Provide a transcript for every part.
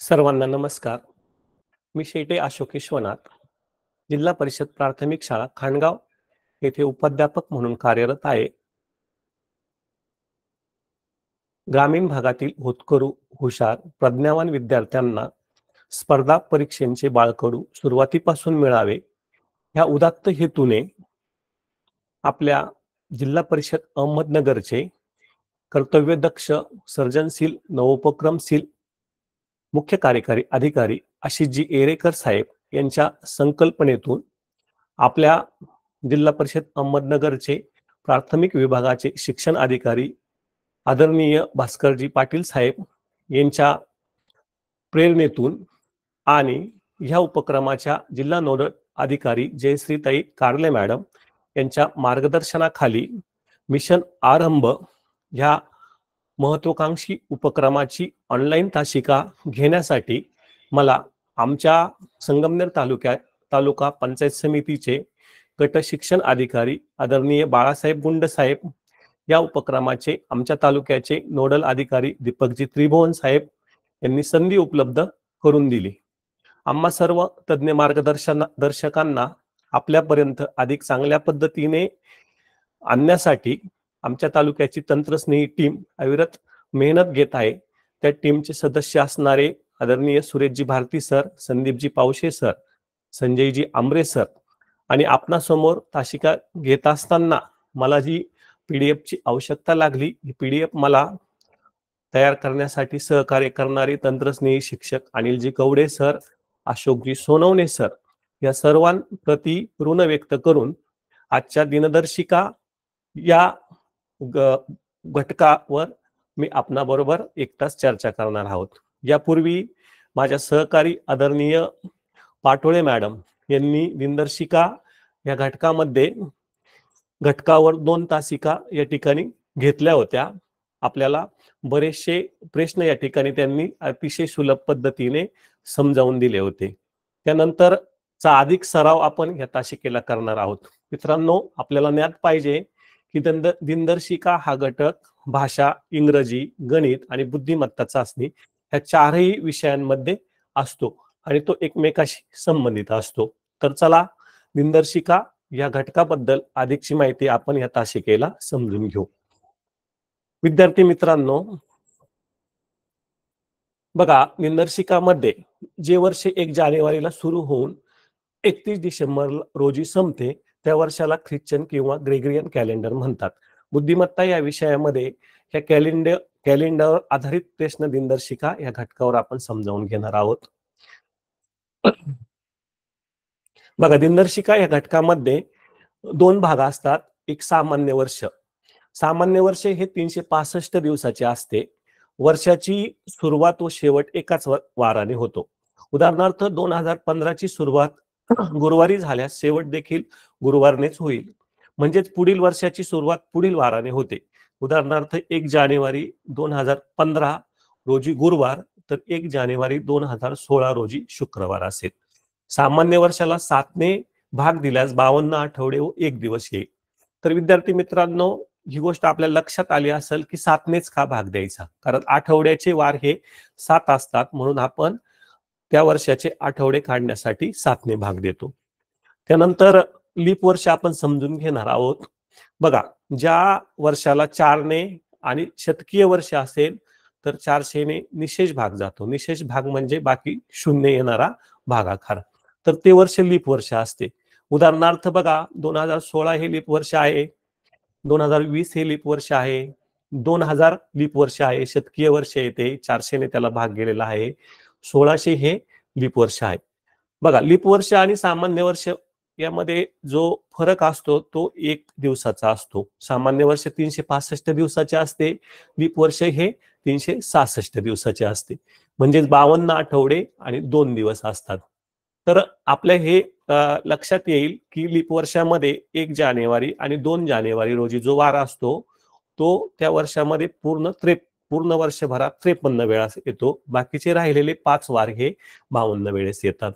सर्वांना नमस्कार मी शेटे अशोक विश्वनाथ जिल्हा परिषद प्राथमिक शाळा खाणगाव येथे उपाध्यापक म्हणून कार्यरत आहे ग्रामीण भागातील होतकरू हुशार प्रज्ञावान विद्यार्थ्यांना स्पर्धा परीक्षेचे बाळकडू सुरुवातीपासून मिळावे ह्या उदात्त हेतूने आपल्या जिल्हा परिषद अहमदनगरचे कर्तव्यदक्ष सर्जनशील नवोपक्रमशील मुख्य कार्यकारी अधिकारी जी एरेकर साहेब यांच्या संकल्पनेतून आपल्या जिल्हा परिषद अहमदनगरचे प्राथमिक विभागाचे शिक्षण अधिकारी आदरणीय भास्करजी पाटील साहेब यांच्या प्रेरणेतून आणि ह्या उपक्रमाच्या जिल्हा नोडल अधिकारी जयश्रीताई कारले मॅडम यांच्या मार्गदर्शनाखाली मिशन आरंभ ह्या महत्वाकांक्षी उपक्रमाची ऑनलाईन ताशिका घेण्यासाठी मला आमच्या संगमनेर तालुक्यात तालुका पंचायत समितीचे गट शिक्षण अधिकारी आदरणीय बाळासाहेब गुंडसाहेब या उपक्रमाचे आमच्या तालुक्याचे नोडल अधिकारी दीपकजी त्रिभुवन साहेब यांनी संधी उपलब्ध करून दिली आम्हा सर्व तज्ज्ञ मार्गदर्शन दर्शकांना आपल्यापर्यंत अधिक चांगल्या पद्धतीने आणण्यासाठी आमच्या तालुक्याची तंत्रस्नेही टीम अविरत मेहनत घेत आहे त्या टीमचे सदस्य असणारे आदरणीय Sureshji Bharati sir Sandeepji Pawshe sir Sanjayji Amre sir आणि आपणासमोर ताशिका घेत असताना मला जी पीडीएफची आवश्यकता लागली ही पीडीएफ मला तयार करण्यासाठी सहकार्य करणारे तंत्रस्नेही शिक्षक अनिलजी कवडे सर अशोकजी सोनवणे सर या सर्वांप्रती ऋण व्यक्त करून आजच्या दिनदर्शिका या घटकावर मी आपणाबरोबर एक तास चर्चा करणार आहोत यापूर्वी माझ्या सहकारी आदरणीय पाटोळे मॅडम यांनी दिनदर्शिका या घटकामध्ये घटकावर दोन तासिका या ठिकाणी घेतल्या होत्या आपल्याला बरेचसे प्रश्न या ठिकाणी त्यांनी अतिशय सुलभ पद्धतीने समजावून दिले होते त्यानंतर चा अधिक सराव आपण या तासिकेला करणार आहोत मित्रांनो आपल्याला ज्ञात पाहिजे दिनदर्शिका हा घटक भाषा इंग्रजी गणित आणि बुद्धिमत्ता चाचणी ह्या चारही विषयांमध्ये असतो आणि तो एकमेकाशी संबंधित असतो तर चला दिनदर्शिका या घटकाबद्दल अधिकची माहिती आपण या तासिकेला समजून घेऊ विद्यार्थी मित्रांनो बघा दिनदर्शिकामध्ये जे वर्ष एक जानेवारीला सुरू होऊन एकतीस डिसेंबर रोजी संपते त्या वर्षाला ख्रिश्चन किंवा ग्रेगरियन कॅलेंडर म्हणतात बुद्धिमत्ता या विषयामध्ये ह्या कॅलेंडर कॅलेंडरवर आधारित प्रश्न दिनदर्शिका या घटकावर आपण समजावून घेणार आहोत बघा दिनदर्शिका या घटकामध्ये दोन भाग असतात एक सामान्य वर्ष सामान्य वर्ष हे तीनशे पासष्ट दिवसाचे असते वर्षाची सुरुवात व शेवट एकाच वाराने होतो उदाहरणार्थ दोन हजार पंधराची सुरुवात गुरुवारी झाल्यास शेवट देखील गुरुवारनेच होईल म्हणजेच पुढील वर्षाची सुरुवात पुढील वाराने होते उदाहरणार्थ एक जानेवारी दोन हजार पंधरा रोजी गुरुवार तर एक जानेवारी दोन हजार सोळा रोजी शुक्रवार असेल सामान्य वर्षाला सातने भाग दिल्यास बावन्न आठवडे व एक दिवस येईल तर विद्यार्थी मित्रांनो ही गोष्ट आपल्या लक्षात आली असेल की सातनेच का भाग द्यायचा कारण आठवड्याचे वार हे सात असतात म्हणून आपण त्या वर्षाचे आठवडे काढण्यासाठी सातने भाग देतो त्यानंतर लीप वर्ष आपण समजून घेणार आहोत बघा ज्या वर्षाला चारने आणि शतकीय वर्ष असेल तर चारशेने निशेष भाग जातो निशेष भाग म्हणजे बाकी शून्य येणारा भागाकार तर ते वर्ष लीप वर्ष असते उदाहरणार्थ बघा दोन हजार सोळा हे लीप वर्ष आहे दोन हजार वीस हे लीप वर्ष आहे दोन हजार लीप वर्ष आहे शतकीय वर्ष येते चारशेने त्याला भाग गेलेला आहे सोळाशे हे लीप वर्ष आहे बघा लीप वर्ष आणि सामान्य वर्ष यामध्ये जो फरक असतो तो एक दिवसाचा असतो सामान्य वर्ष तीनशे पासष्ट दिवसाचे असते दीप वर्ष हे तीनशे सहासष्ट दिवसाचे असते म्हणजे बावन्न आठवडे आणि दोन दिवस असतात तर आपल्या हे लक्षात येईल की लीप वर्षामध्ये एक जानेवारी आणि दोन जानेवारी रोजी जो वार असतो तो त्या वर्षामध्ये पूर्ण त्रेप पूर्ण वर्षभरात त्रेपन्न वेळा येतो बाकीचे राहिलेले पाच वार हे बावन्न वेळेस येतात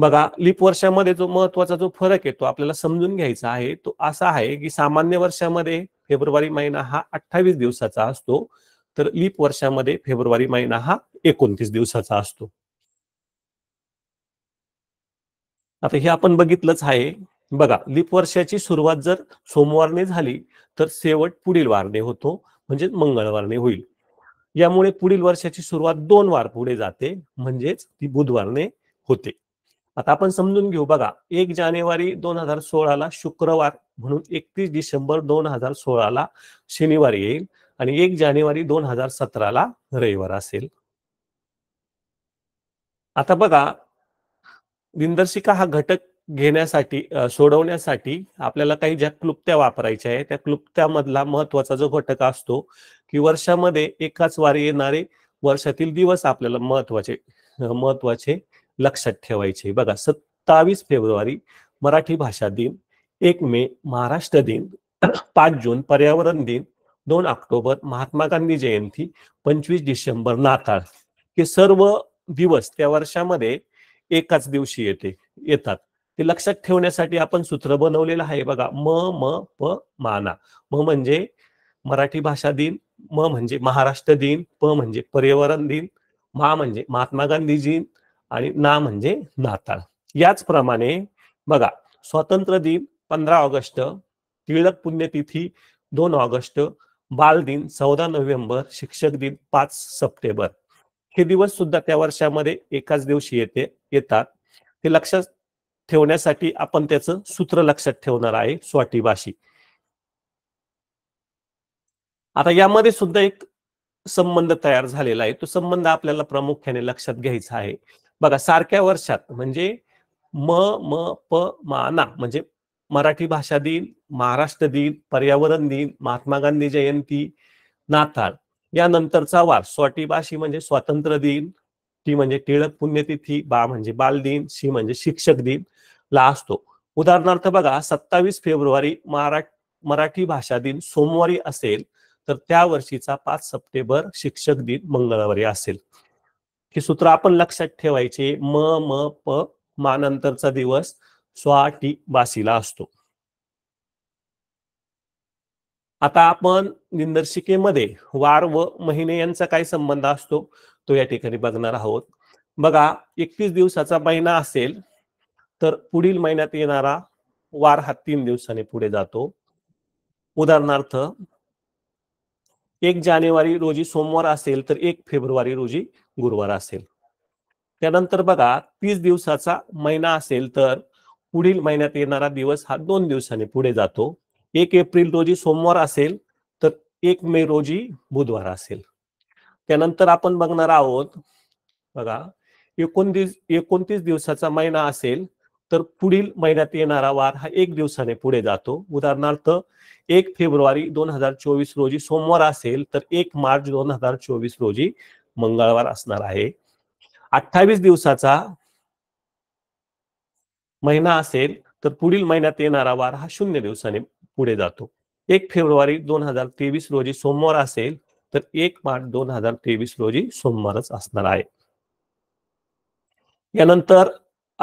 बघा लिप वर्षामध्ये जो महत्वाचा जो फरक आहे तो आपल्याला समजून घ्यायचा आहे तो असा आहे की सामान्य वर्षामध्ये फेब्रुवारी महिना हा अठ्ठावीस दिवसाचा असतो तर लीप वर्षामध्ये फेब्रुवारी महिना हा एकोणतीस दिवसाचा असतो आता हे आपण बघितलंच आहे बघा लीप वर्षाची सुरुवात जर सोमवारने झाली तर शेवट पुढील वारने होतो म्हणजे मंगळवारने होईल यामुळे पुढील वर्षाची सुरुवात दोन वार पुढे जाते म्हणजेच ती बुधवारने होते आता आपण समजून घेऊ बघा एक जानेवारी दोन हजार सोळाला शुक्रवार म्हणून एकतीस डिसेंबर दोन हजार सोळाला शनिवार येईल आणि एक जानेवारी दोन हजार सतराला रविवार असेल आता बघा दिनदर्शिका हा घटक घेण्यासाठी सोडवण्यासाठी आपल्याला काही ज्या क्लुप्त्या वापरायच्या आहे त्या क्लुप्त्यामधला महत्वाचा जो घटक असतो की वर्षामध्ये एकाच वारी येणारे वर्षातील दिवस आपल्याला महत्वाचे महत्वाचे लक्षात ठेवायचे बघा सत्तावीस फेब्रुवारी मराठी भाषा दिन एक मे महाराष्ट्र दिन पाच जून पर्यावरण दिन दोन ऑक्टोबर महात्मा गांधी जयंती पंचवीस डिसेंबर नाताळ हे सर्व दिवस त्या वर्षामध्ये एकाच दिवशी येते येतात ते लक्षात ठेवण्यासाठी आपण सूत्र बनवलेलं आहे बघा म म प माना म म्हणजे मराठी भाषा दिन म म्हणजे महाराष्ट्र दिन प म्हणजे पर्यावरण दिन मा म्हणजे महात्मा गांधीजी आणि ना म्हणजे नाताळ याचप्रमाणे बघा स्वातंत्र्य दिन पंधरा ऑगस्ट टिळक पुण्यतिथी दोन ऑगस्ट बाल दिन चौदा नोव्हेंबर शिक्षक दिन पाच सप्टेंबर हे दिवस सुद्धा त्या वर्षामध्ये एकाच दिवशी येते येतात ते लक्षात ठेवण्यासाठी आपण त्याचं सूत्र लक्षात ठेवणार आहे स्वाटी भाषी आता यामध्ये सुद्धा एक संबंध तयार झालेला आहे तो संबंध आपल्याला प्रामुख्याने लक्षात घ्यायचा आहे बघा सारख्या वर्षात म्हणजे म म प माना म्हणजे मराठी भाषा दिन महाराष्ट्र दिन पर्यावरण दिन महात्मा गांधी जयंती नाताळ नंतरचा वार स्वाटी शी म्हणजे स्वातंत्र्य दिन ती म्हणजे टिळक पुण्यतिथी बा म्हणजे बाल दिन शी म्हणजे शिक्षक दिन ला असतो उदाहरणार्थ बघा सत्तावीस फेब्रुवारी मरा मराठी भाषा दिन सोमवारी असेल तर त्या वर्षीचा पाच सप्टेंबर शिक्षक दिन मंगळवारी असेल हे सूत्र आपण लक्षात ठेवायचे म म प मानंतरचा दिवस स्वाटी बासीला असतो आता आपण निंदर्शिकेमध्ये वार व महिने यांचा काय संबंध असतो तो या ठिकाणी बघणार आहोत बघा एकवीस दिवसाचा महिना असेल तर पुढील महिन्यात येणारा वार हा तीन दिवसाने पुढे जातो उदाहरणार्थ एक जानेवारी रोजी सोमवार असेल तर एक फेब्रुवारी रोजी गुरुवार असेल त्यानंतर बघा तीस दिवसाचा महिना असेल तर पुढील महिन्यात येणारा दिवस हा दोन दिवसाने पुढे जातो एक एप्रिल रोजी सोमवार असेल तर एक मे रोजी बुधवार असेल त्यानंतर आपण बघणार आहोत बघा एकोणतीस एकोणतीस दिवसाचा महिना असेल तर पुढील महिन्यात येणारा वार हा एक दिवसाने पुढे जातो उदाहरणार्थ एक फेब्रुवारी दोन हजार चोवीस रोजी सोमवार असेल तर एक मार्च दोन हजार चोवीस रोजी मंगळवार असणार आहे अठ्ठावीस दिवसाचा महिना असेल तर पुढील महिन्यात येणारा वार हा शून्य दिवसाने पुढे जातो एक फेब्रुवारी दोन हजार तेवीस रोजी सोमवार असेल तर एक मार्च दोन हजार तेवीस रोजी सोमवारच असणार आहे यानंतर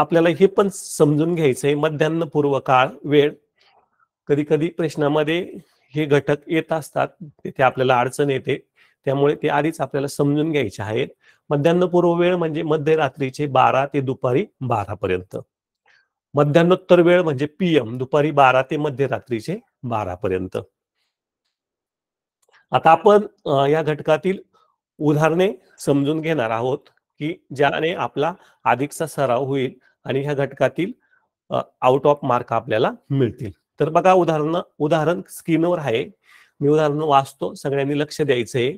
आपल्याला हे पण समजून घ्यायचंय मध्यान्ह पूर्व काळ वेळ कधी कधी प्रश्नामध्ये हे घटक येत असतात तिथे आपल्याला अडचण येते त्यामुळे ते आधीच आपल्याला समजून घ्यायचे आहेत पूर्व वेळ म्हणजे मध्यरात्रीचे बारा ते दुपारी बारा पर्यंत मध्यान्नोत्तर वेळ म्हणजे पीएम दुपारी बारा ते मध्यरात्रीचे बारा पर्यंत आता आपण या घटकातील उदाहरणे समजून घेणार आहोत की ज्याने आपला अधिकचा सराव होईल आणि ह्या घटकातील आउट ऑफ मार्क आपल्याला मिळतील तर बघा उदाहरण उदाहरण स्क्रीनवर आहे मी उदाहरण वाचतो सगळ्यांनी लक्ष द्यायचंय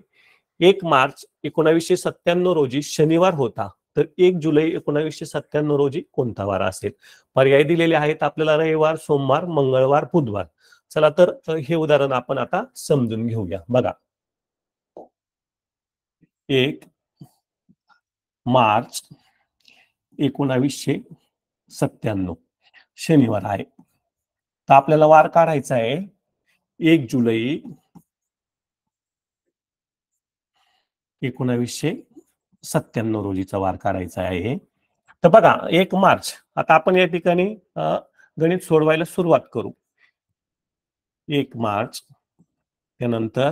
एक मार्च एकोणावीसशे सत्त्याण्णव रोजी शनिवार होता तर एक जुलै एकोणावीसशे सत्त्याण्णव रोजी कोणता वार असेल पर्याय दिलेले आहेत आपल्याला रविवार सोमवार मंगळवार बुधवार चला तर हे उदाहरण आपण आता समजून घेऊया बघा एक मार्च एकोणावीसशे सत्त्याण्णव शनिवार आहे तर आपल्याला वार काढायचा आहे एक जुलै एकोणावीसशे सत्त्याण्णव रोजीचा वार काढायचा आहे तर बघा एक मार्च आता आपण या ठिकाणी गणित सोडवायला सुरुवात करू एक मार्च त्यानंतर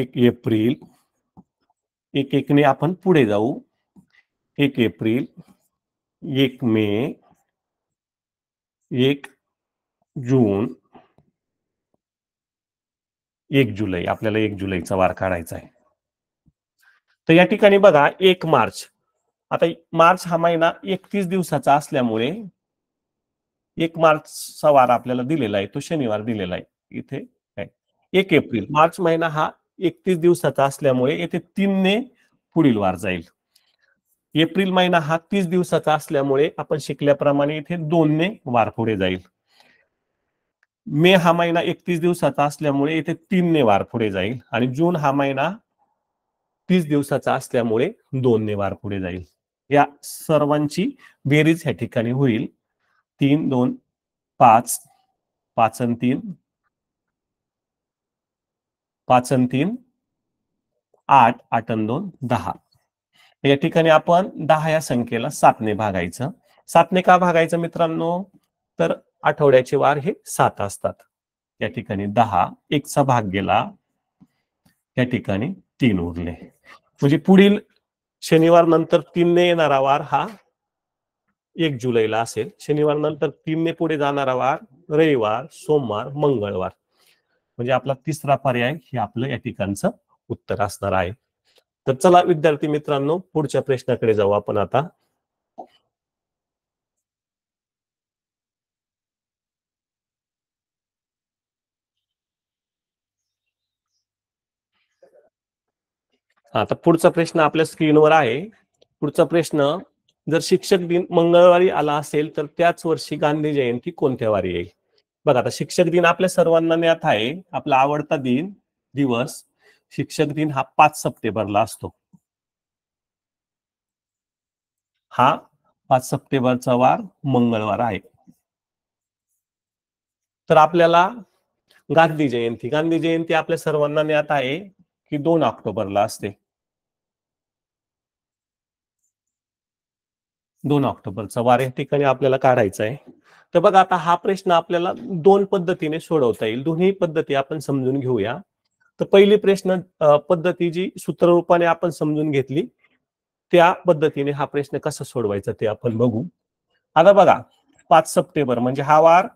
एक एप्रिल एक एकने आपण पुढे जाऊ एक एप्रिल एक मे एक जून एक जुलै आपल्याला एक जुलैचा वार काढायचा आहे तर या ठिकाणी बघा एक मार्च आता मार्च हा महिना एकतीस दिवसाचा असल्यामुळे एक मार्चचा वार आपल्याला दिलेला आहे तो शनिवार दिलेला आहे इथे एक एप्रिल मार्च महिना हा एकतीस दिवसाचा असल्यामुळे येथे ने पुढील वार जाईल एप्रिल महिना हा तीस दिवसाचा असल्यामुळे आपण शिकल्याप्रमाणे इथे दोनने वार पुढे जाईल मे हा महिना एकतीस दिवसाचा असल्यामुळे इथे तीनने वार पुढे जाईल आणि जून हा महिना तीस दिवसाचा असल्यामुळे दोनने वार पुढे जाईल या सर्वांची बेरीज ह्या ठिकाणी होईल तीन दोन पाच पाच आणि तीन पाच आणि तीन आठ आठ आणि दोन दहा या ठिकाणी आपण दहा या संख्येला सातने भागायचं सातने का भागायचं मित्रांनो तर आठवड्याचे वार हे सात असतात या ठिकाणी दहा एकचा भाग गेला या ठिकाणी तीन उरले म्हणजे पुढील शनिवार नंतर तीनने येणारा वार हा एक जुलैला असेल शनिवार नंतर तीनने पुढे जाणारा वार रविवार सोमवार मंगळवार म्हणजे आपला तिसरा पर्याय हे आपलं या ठिकाणचं उत्तर असणार आहे तर चला विद्यार्थी मित्रांनो पुढच्या प्रश्नाकडे जाऊ आपण आता आता पुढचा प्रश्न आपल्या स्क्रीनवर आहे पुढचा प्रश्न जर शिक्षक दिन मंगळवारी आला असेल तर त्याच वर्षी गांधी जयंती कोणत्या वारी येईल बघा आता शिक्षक दिन आपल्या सर्वांना ज्ञात आहे आपला आवडता दिन दिवस शिक्षक दिन हा पाच सप्टेंबरला असतो हा पाच सप्टेंबरचा वार मंगळवार आहे तर आपल्याला गांधी जयंती गांधी जयंती आपल्या सर्वांना ज्ञात आहे की दोन ऑक्टोबरला असते दोन ऑक्टोबरचा वार या ठिकाणी आपल्याला काढायचा आहे तर बघा आता हा प्रश्न आपल्याला दोन पद्धतीने सोडवता येईल दोन्ही पद्धती आपण समजून घेऊया तर पहिली प्रश्न पद्धती जी सूत्ररूपाने आपण समजून घेतली त्या पद्धतीने हा प्रश्न कसा सोडवायचा ते आपण बघू आता बघा पाच सप्टेंबर म्हणजे हा वार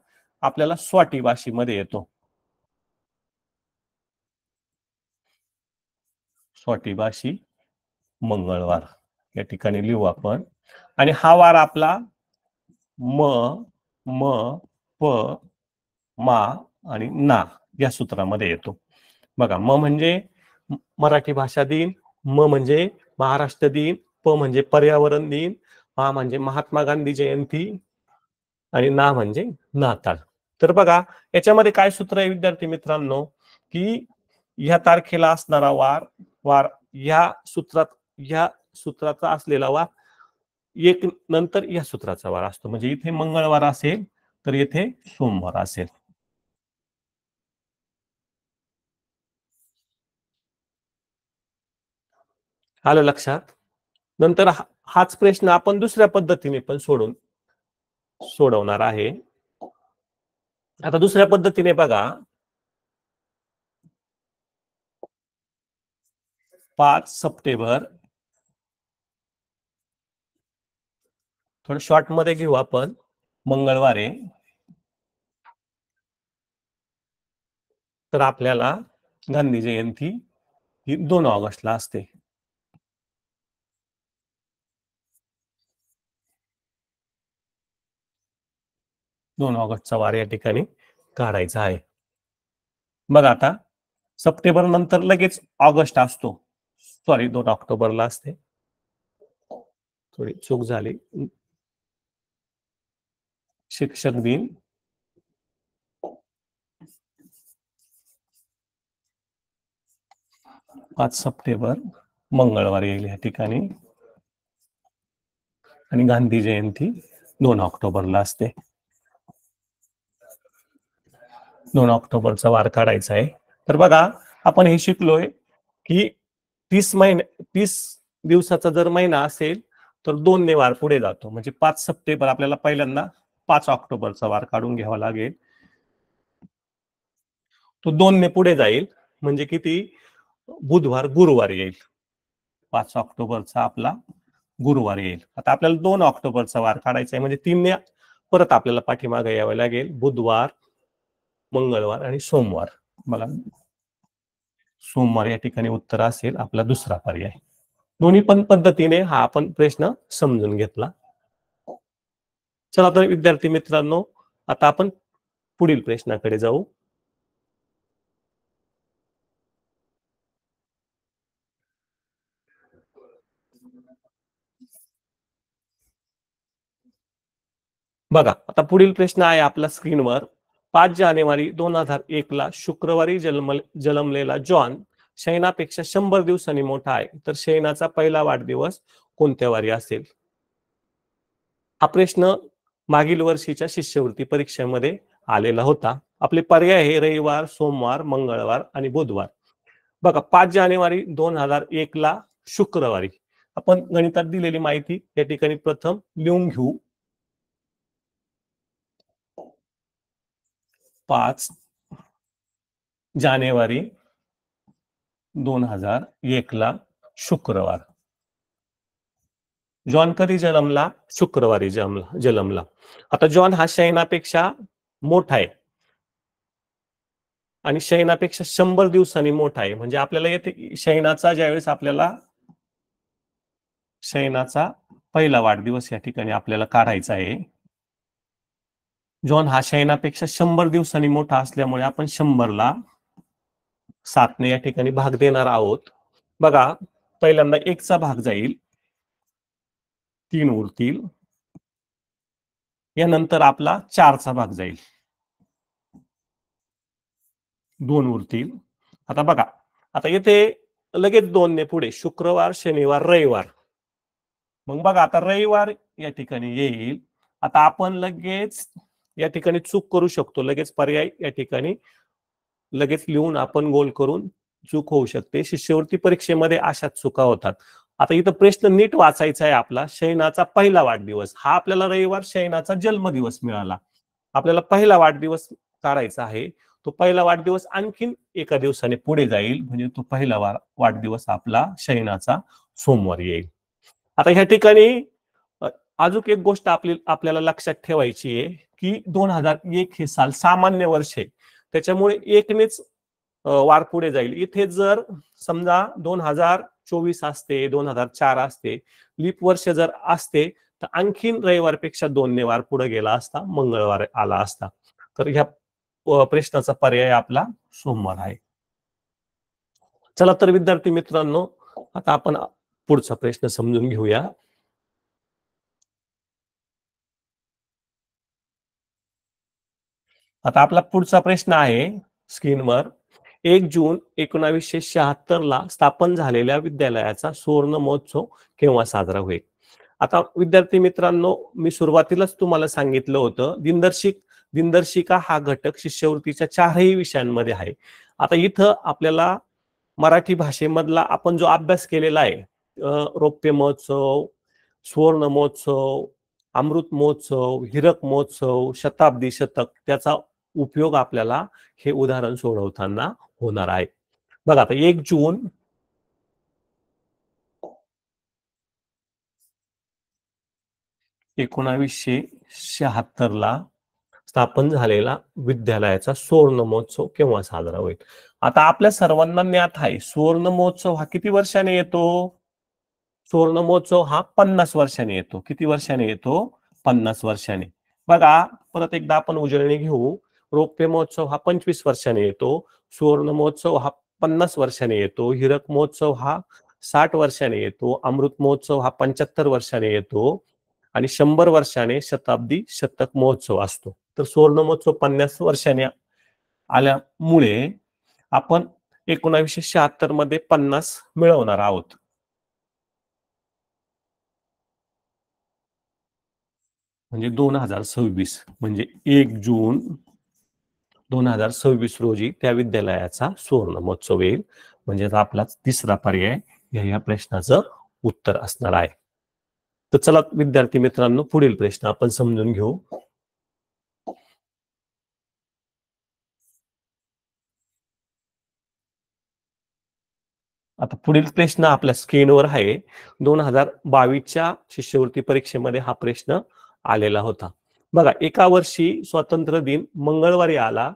आपल्याला स्वाटी भाषेमध्ये येतो स्वाटी भाषी मंगळवार या ठिकाणी लिहू आपण आणि हा वार आपला म म प मा आणि ना या सूत्रामध्ये येतो बघा म म्हणजे मराठी भाषा दिन म म्हणजे महाराष्ट्र दिन प म्हणजे पर्यावरण दिन महा म्हणजे महात्मा गांधी जयंती आणि ना म्हणजे नाताळ तर बघा याच्यामध्ये काय सूत्र आहे विद्यार्थी मित्रांनो की ह्या तारखेला असणारा वार वार या सूत्रात या सूत्राचा असलेला वार एक नंतर या सूत्राचा वार असतो म्हणजे इथे मंगळवार असेल तर येथे सोमवार असेल आलं लक्षात नंतर हाच प्रश्न आपण दुसऱ्या पद्धतीने पण सोडून सोडवणार आहे आता दुसऱ्या पद्धतीने बघा पाच सप्टेंबर थोडं शॉर्ट मध्ये घेऊ आपण मंगळवारे तर आपल्याला गांधी जयंती ही दोन ऑगस्टला असते दोन ऑगस्टचा वार या ठिकाणी काढायचा आहे मग आता सप्टेंबर नंतर लगेच ऑगस्ट असतो सॉरी दोन ऑक्टोबरला असते थोडी चूक झाली शिक्षक दिन पाच सप्टेंबर मंगळवारी येईल या ठिकाणी आणि गांधी जयंती दोन ऑक्टोबरला असते दोन ऑक्टोबरचा वार काढायचा आहे तर बघा आपण हे शिकलोय की तीस महिने तीस दिवसाचा जर महिना असेल तर दोन ने वार पुढे जातो म्हणजे पाच सप्टेंबर आपल्याला पहिल्यांदा पाच ऑक्टोबरचा वार काढून घ्यावा लागेल तो दोन ने पुढे जाईल म्हणजे किती बुधवार गुरुवार येईल पाच ऑक्टोबरचा आपला गुरुवार येईल आता आपल्याला दोन ऑक्टोबरचा वार काढायचा आहे म्हणजे तीन ने परत आपल्याला पाठीमागे यावं लागेल बुधवार मंगळवार आणि सोमवार मला सोमवार या ठिकाणी उत्तर असेल आपला दुसरा पर्याय दोन्ही पण पद्धतीने हा आपण प्रश्न समजून घेतला चला तर विद्यार्थी मित्रांनो आता आपण पुढील प्रश्नाकडे जाऊ बघा आता पुढील प्रश्न आहे आपला स्क्रीनवर पाच जानेवारी दोन हजार एक ला शुक्रवारी जन्म जन्मलेला जॉन शैनापेक्षा शंभर दिवसांनी मोठा आहे तर शयनाचा पहिला वाढदिवस कोणत्या वारी असेल हा प्रश्न मागील वर्षीच्या शिष्यवृत्ती परीक्षेमध्ये आलेला होता आपले पर्याय हे रविवार सोमवार मंगळवार आणि बुधवार बघा पाच जानेवारी दोन हजार एक ला शुक्रवारी आपण गणितात दिलेली माहिती या ठिकाणी प्रथम लिहून घेऊ पाच जानेवारी दोन हजार एकला शुक्रवार जॉन कधी जन्मला शुक्रवारी जन्मला आता जॉन हा शयनापेक्षा मोठा आहे आणि शयनापेक्षा शंभर दिवसांनी मोठा आहे म्हणजे आपल्याला येते शैनाचा ज्यावेळेस आपल्याला शयनाचा पहिला वाढदिवस या ठिकाणी आपल्याला काढायचा आहे जॉन हा शैनापेक्षा शंभर दिवसांनी मोठा असल्यामुळे आपण शंभरला सातने या ठिकाणी भाग देणार आहोत बघा पहिल्यांदा एकचा भाग जाईल तीन उरतील यानंतर आपला चारचा भाग जाईल दोन उरतील आता बघा आता येथे लगेच दोन ने पुढे शुक्रवार शनिवार रविवार मग बघा आता रविवार या ठिकाणी येईल आता आपण लगेच या ठिकाणी चूक करू शकतो लगेच पर्याय या ठिकाणी लगेच लिहून आपण गोल करून चूक होऊ शकते शिष्यवृत्ती परीक्षेमध्ये अशाच चुका होतात आता इथं प्रश्न नीट वाचायचा आहे आपला शयनाचा पहिला वाढदिवस हा आपल्याला रविवार शयनाचा जन्मदिवस मिळाला आपल्याला पहिला वाढदिवस काढायचा आहे तो पहिला वाढदिवस आणखीन एका दिवसाने पुढे जाईल म्हणजे तो पहिला वाढदिवस आपला शयनाचा सोमवार येईल आता ह्या ठिकाणी अजून एक गोष्ट आपली आपल्याला लक्षात ठेवायची आहे की दोन हजार एक हे साल सामान्य वर्ष आहे त्याच्यामुळे एकनेच वार पुढे जाईल इथे जर समजा दोन हजार चोवीस असते दोन हजार चार असते लीप वर्ष जर असते तर आणखीन रविवारपेक्षा दोन ने वार पुढे गेला असता मंगळवार आला असता तर ह्या प्रश्नाचा पर्याय आपला सोमवार आहे चला तर विद्यार्थी मित्रांनो आता आपण पुढचा प्रश्न समजून घेऊया आता आपला पुढचा प्रश्न आहे स्क्रीनवर एक जून एकोणावीसशे शहात्तर ला स्थापन झालेल्या विद्यालयाचा सुवर्ण महोत्सव केव्हा साजरा होईल आता विद्यार्थी मित्रांनो मी सुरुवातीलाच तुम्हाला सांगितलं होतं दिनदर्शिक दिनदर्शिका हा घटक शिष्यवृत्तीच्या चारही विषयांमध्ये आहे आता इथं आपल्याला मराठी भाषेमधला आपण जो अभ्यास केलेला आहे रौप्य महोत्सव सुवर्ण महोत्सव अमृत महोत्सव हिरक महोत्सव शताब्दी शतक त्याचा उपयोग आपल्याला हे उदाहरण सोडवताना होणार आहे बघा आता एक जून एकोणावीसशे शहात्तर ला स्थापन झालेला विद्यालयाचा सुवर्ण महोत्सव केव्हा साजरा होईल आता आपल्या सर्वांना ज्ञात आहे सुवर्ण महोत्सव हा किती वर्षाने येतो सुवर्ण महोत्सव हा पन्नास वर्षाने येतो किती वर्षाने येतो पन्नास वर्षाने बघा परत एकदा आपण उजळणी घेऊ रौप्य महोत्सव हा पंचवीस वर्षाने येतो सुवर्ण महोत्सव हा पन्नास वर्षाने येतो हिरक महोत्सव हा साठ वर्षाने येतो अमृत महोत्सव हा पंच्याहत्तर वर्षाने येतो आणि शंभर वर्षाने शताब्दी शतक महोत्सव असतो तर सुवर्ण महोत्सव पन्नास वर्षाने आल्यामुळे आपण एकोणावीसशे शहात्तर मध्ये पन्नास मिळवणार आहोत म्हणजे दोन हजार सव्वीस म्हणजे एक जून दोन हजार सव्वीस रोजी त्या विद्यालयाचा सुवर्ण महोत्सव येईल म्हणजे आपला तिसरा पर्याय या या प्रश्नाचं उत्तर असणार आहे तर चला विद्यार्थी मित्रांनो पुढील प्रश्न आपण समजून घेऊ आता पुढील प्रश्न आपल्या स्क्रीनवर आहे दोन हजार बावीसच्या शिष्यवृत्ती परीक्षेमध्ये हा प्रश्न आलेला होता बघा एका वर्षी स्वातंत्र्य दिन मंगळवारी आला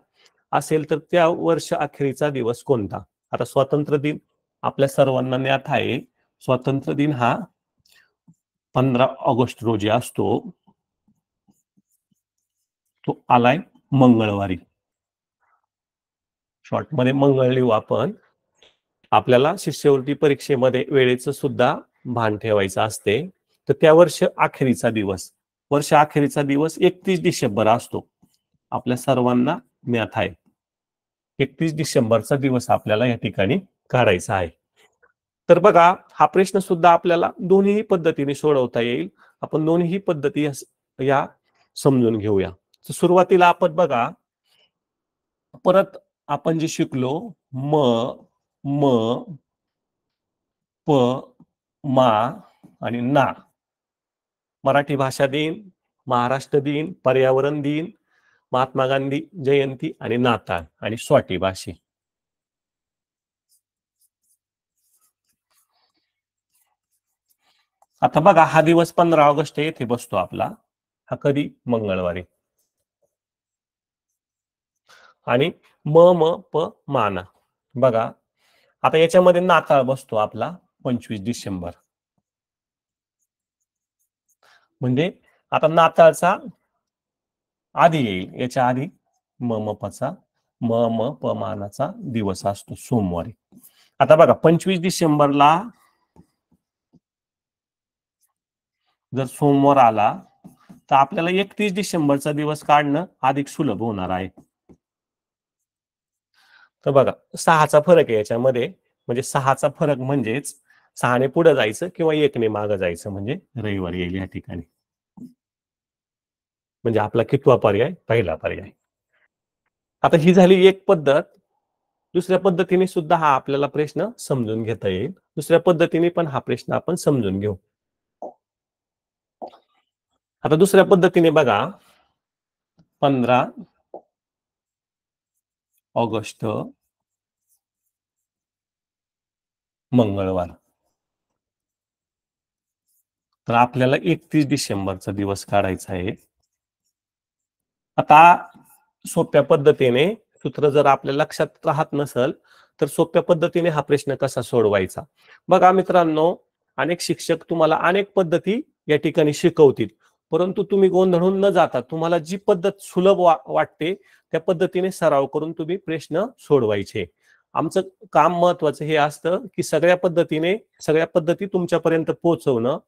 असेल तर त्या वर्ष अखेरीचा दिवस कोणता आता स्वातंत्र्य दिन आपल्या सर्वांना ज्ञात आहे स्वातंत्र्य दिन हा पंधरा ऑगस्ट रोजी असतो तो आलाय मंगळवारी शॉर्ट मध्ये मंगळ लिहू आपण आपल्याला शिष्यवृत्ती परीक्षेमध्ये वेळेचं सुद्धा भान ठेवायचं असते तर त्या वर्ष अखेरीचा दिवस वर्ष अखेरीचा दिवस एकतीस डिसेंबर असतो आपल्या सर्वांना ज्ञात आहे एकतीस डिसेंबरचा दिवस आपल्याला या ठिकाणी काढायचा आहे तर बघा हा प्रश्न सुद्धा आपल्याला दोन्ही पद्धतीने सोडवता येईल आपण दोन्ही पद्धती या समजून घेऊया सुरुवातीला आपण बघा परत आपण जे शिकलो म म प मा आणि ना मराठी भाषा दिन महाराष्ट्र दिन पर्यावरण दिन महात्मा गांधी जयंती आणि नाताळ आणि स्वाटी भाषी आता बघा हा दिवस पंधरा ऑगस्ट येथे बसतो आपला हा कधी मंगळवारी आणि म म प माना बघा आता याच्यामध्ये नाताळ बसतो आपला पंचवीस डिसेंबर म्हणजे आता नाताळचा आधी येईल याच्या आधी म पचा म म मानाचा दिवस असतो सोमवारी आता बघा पंचवीस डिसेंबरला जर सोमवार आला तर आपल्याला एकतीस डिसेंबरचा दिवस काढणं अधिक सुलभ होणार आहे तर बघा सहाचा फरक आहे याच्यामध्ये म्हणजे सहाचा फरक म्हणजेच सहाने पुढे जायचं किंवा एकने मागं जायचं म्हणजे रविवार येईल या ठिकाणी म्हणजे आपला कितवा पर्याय पहिला पर्याय आता ही झाली एक पद्धत दुसऱ्या पद्धतीने सुद्धा हा आपल्याला प्रश्न समजून घेता येईल दुसऱ्या पद्धतीने पण हा प्रश्न आपण समजून घेऊ आता दुसऱ्या पद्धतीने बघा पंधरा ऑगस्ट मंगळवार तर आपल्याला एकतीस डिसेंबरचा दिवस काढायचा आहे आता सोप्या पद्धतीने सूत्र जर आपल्या लक्षात राहत नसल तर सोप्या पद्धतीने हा प्रश्न कसा सोडवायचा बघा मित्रांनो अनेक शिक्षक तुम्हाला अनेक पद्धती या ठिकाणी शिकवतील परंतु तुम्ही गोंधळून न जाता तुम्हाला जी पद्धत सुलभ वाटते त्या पद्धतीने सराव करून तुम्ही प्रश्न सोडवायचे आमचं काम महत्वाचं हे असतं की सगळ्या पद्धतीने सगळ्या पद्धती तुमच्यापर्यंत पोहोचवणं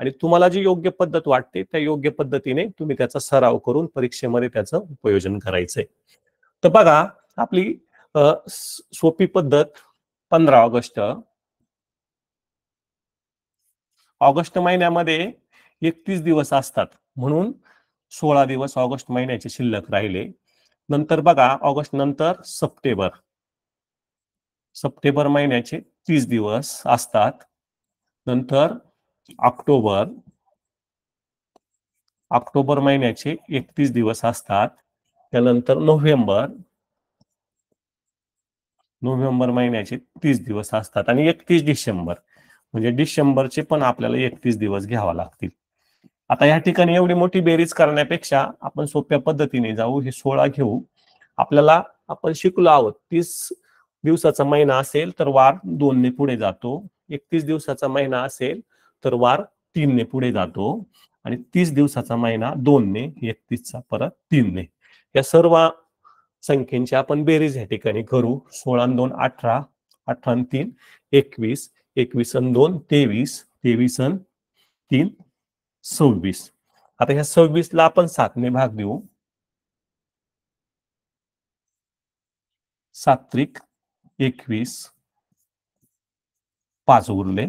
आणि तुम्हाला जी योग्य पद्धत वाटते त्या योग्य पद्धतीने तुम्ही त्याचा सराव करून परीक्षेमध्ये त्याचं उपयोजन करायचंय तर बघा आपली सोपी पद्धत पंधरा ऑगस्ट ऑगस्ट महिन्यामध्ये एकतीस दिवस असतात म्हणून सोळा दिवस ऑगस्ट महिन्याचे शिल्लक राहिले नंतर बघा ऑगस्ट नंतर सप्टेंबर सप्टेंबर महिन्याचे तीस दिवस असतात नंतर ऑक्टोबर ऑक्टोबर महिन्याचे एकतीस दिवस असतात त्यानंतर नोव्हेंबर नोव्हेंबर महिन्याचे तीस दिवस असतात आणि एकतीस डिसेंबर म्हणजे डिसेंबरचे पण आपल्याला एकतीस दिवस घ्यावा लागतील आता या ठिकाणी एवढी मोठी बेरीज करण्यापेक्षा आपण सोप्या पद्धतीने जाऊ हे सोळा घेऊ आपल्याला आपण शिकलो आहोत तीस दिवसाचा महिना असेल तर वार दोनने पुढे जातो एकतीस दिवसाचा महिना असेल तर वार तीनने पुढे जातो आणि तीस दिवसाचा महिना दोनने एकतीसचा परत तीनने या सर्व संख्येची आपण बेरीज या ठिकाणी करू सोळा दोन अठरा अठरा तीन एकवीस एकवीस अन दोन तेवीस तेवीस अन तीन सव्वीस आता ह्या सव्वीसला ला आपण सातने भाग देऊ सात्विक एकवीस पाच उरले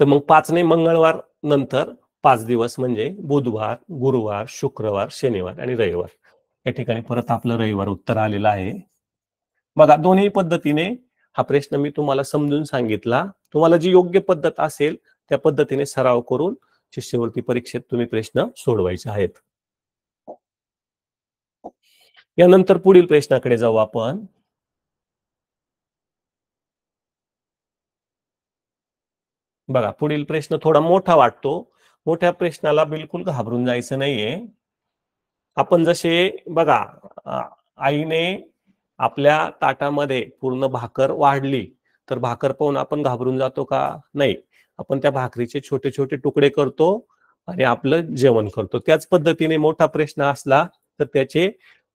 तर मग पाचने मंगळवार नंतर पाच दिवस म्हणजे बुधवार गुरुवार शुक्रवार शनिवार आणि रविवार या ठिकाणी परत आपलं रविवार उत्तर आलेलं आहे बघा दोन्ही पद्धतीने हा प्रश्न मी तुम्हाला समजून सांगितला तुम्हाला जी योग्य पद्धत असेल त्या पद्धतीने सराव करून शिष्यवृत्ती परीक्षेत तुम्ही प्रश्न सोडवायचे आहेत यानंतर पुढील प्रश्नाकडे जाऊ आपण बघा पुढील प्रश्न थोडा मोठा वाटतो मोठ्या प्रश्नाला बिलकुल घाबरून जायचं नाहीये आपण जसे बघा आईने आपल्या ताटामध्ये पूर्ण भाकर वाढली तर भाकर पाहून आपण घाबरून जातो का नाही आपण त्या भाकरीचे छोटे छोटे तुकडे करतो आणि आपलं जेवण करतो त्याच पद्धतीने मोठा प्रश्न असला तर त्याचे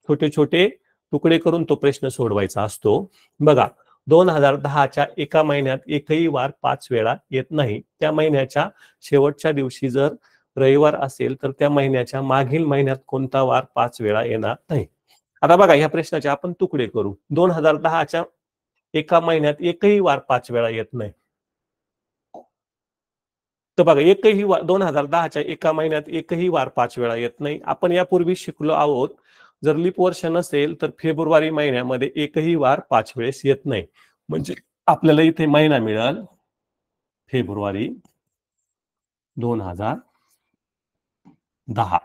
छोटे छोटे तुकडे करून तो प्रश्न सोडवायचा असतो बघा दोन हजार दहाच्या एका महिन्यात एकही वार पाच वेळा येत नाही त्या महिन्याच्या शेवटच्या दिवशी जर रविवार असेल तर त्या महिन्याच्या मागील महिन्यात कोणता वार पाच वेळा येणार नाही आता बघा या प्रश्नाचे आपण तुकडे करू दोन हजार दहाच्या एका महिन्यात एकही वार पाच वेळा येत नाही तर बघा एकही वार दोन हजार दहाच्या एका महिन्यात एकही वार पाच वेळा येत नाही आपण यापूर्वी शिकलो आहोत जर लीप वर्ष नसेल तर फेब्रुवारी महिन्यामध्ये एकही वार पाच वेळेस येत नाही म्हणजे आपल्याला इथे महिना मिळाल फेब्रुवारी दोन हजार दहा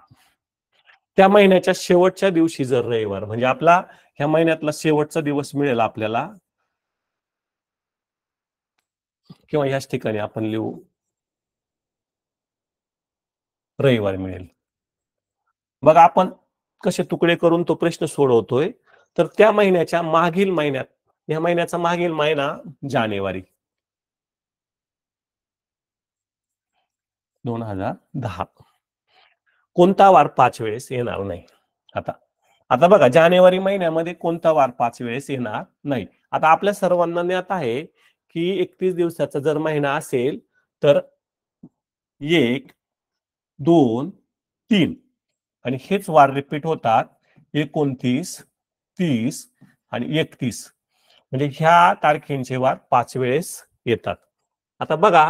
त्या महिन्याच्या शेवटच्या दिवशी जर रविवार म्हणजे आपला ह्या महिन्यातला शेवटचा दिवस मिळेल आपल्याला किंवा ह्याच ठिकाणी आपण लिहू रविवार मिळेल बघा आपण कसे तुकडे करून तो प्रश्न सोडवतोय तर त्या महिन्याच्या मागील महिन्यात या महिन्याचा मागील महिना जानेवारी दोन हजार दहा कोणता वार पाच वेळेस येणार नाही आता आता बघा जानेवारी महिन्यामध्ये कोणता वार पाच वेळेस येणार नाही आता आपल्या सर्वांना ज्ञात आहे की एकतीस दिवसाचा जर महिना असेल तर एक दोन तीन आणि हेच वार रिपीट होतात एकोणतीस तीस आणि एकतीस म्हणजे ह्या तारखेंचे वार पाच वेळेस येतात आता बघा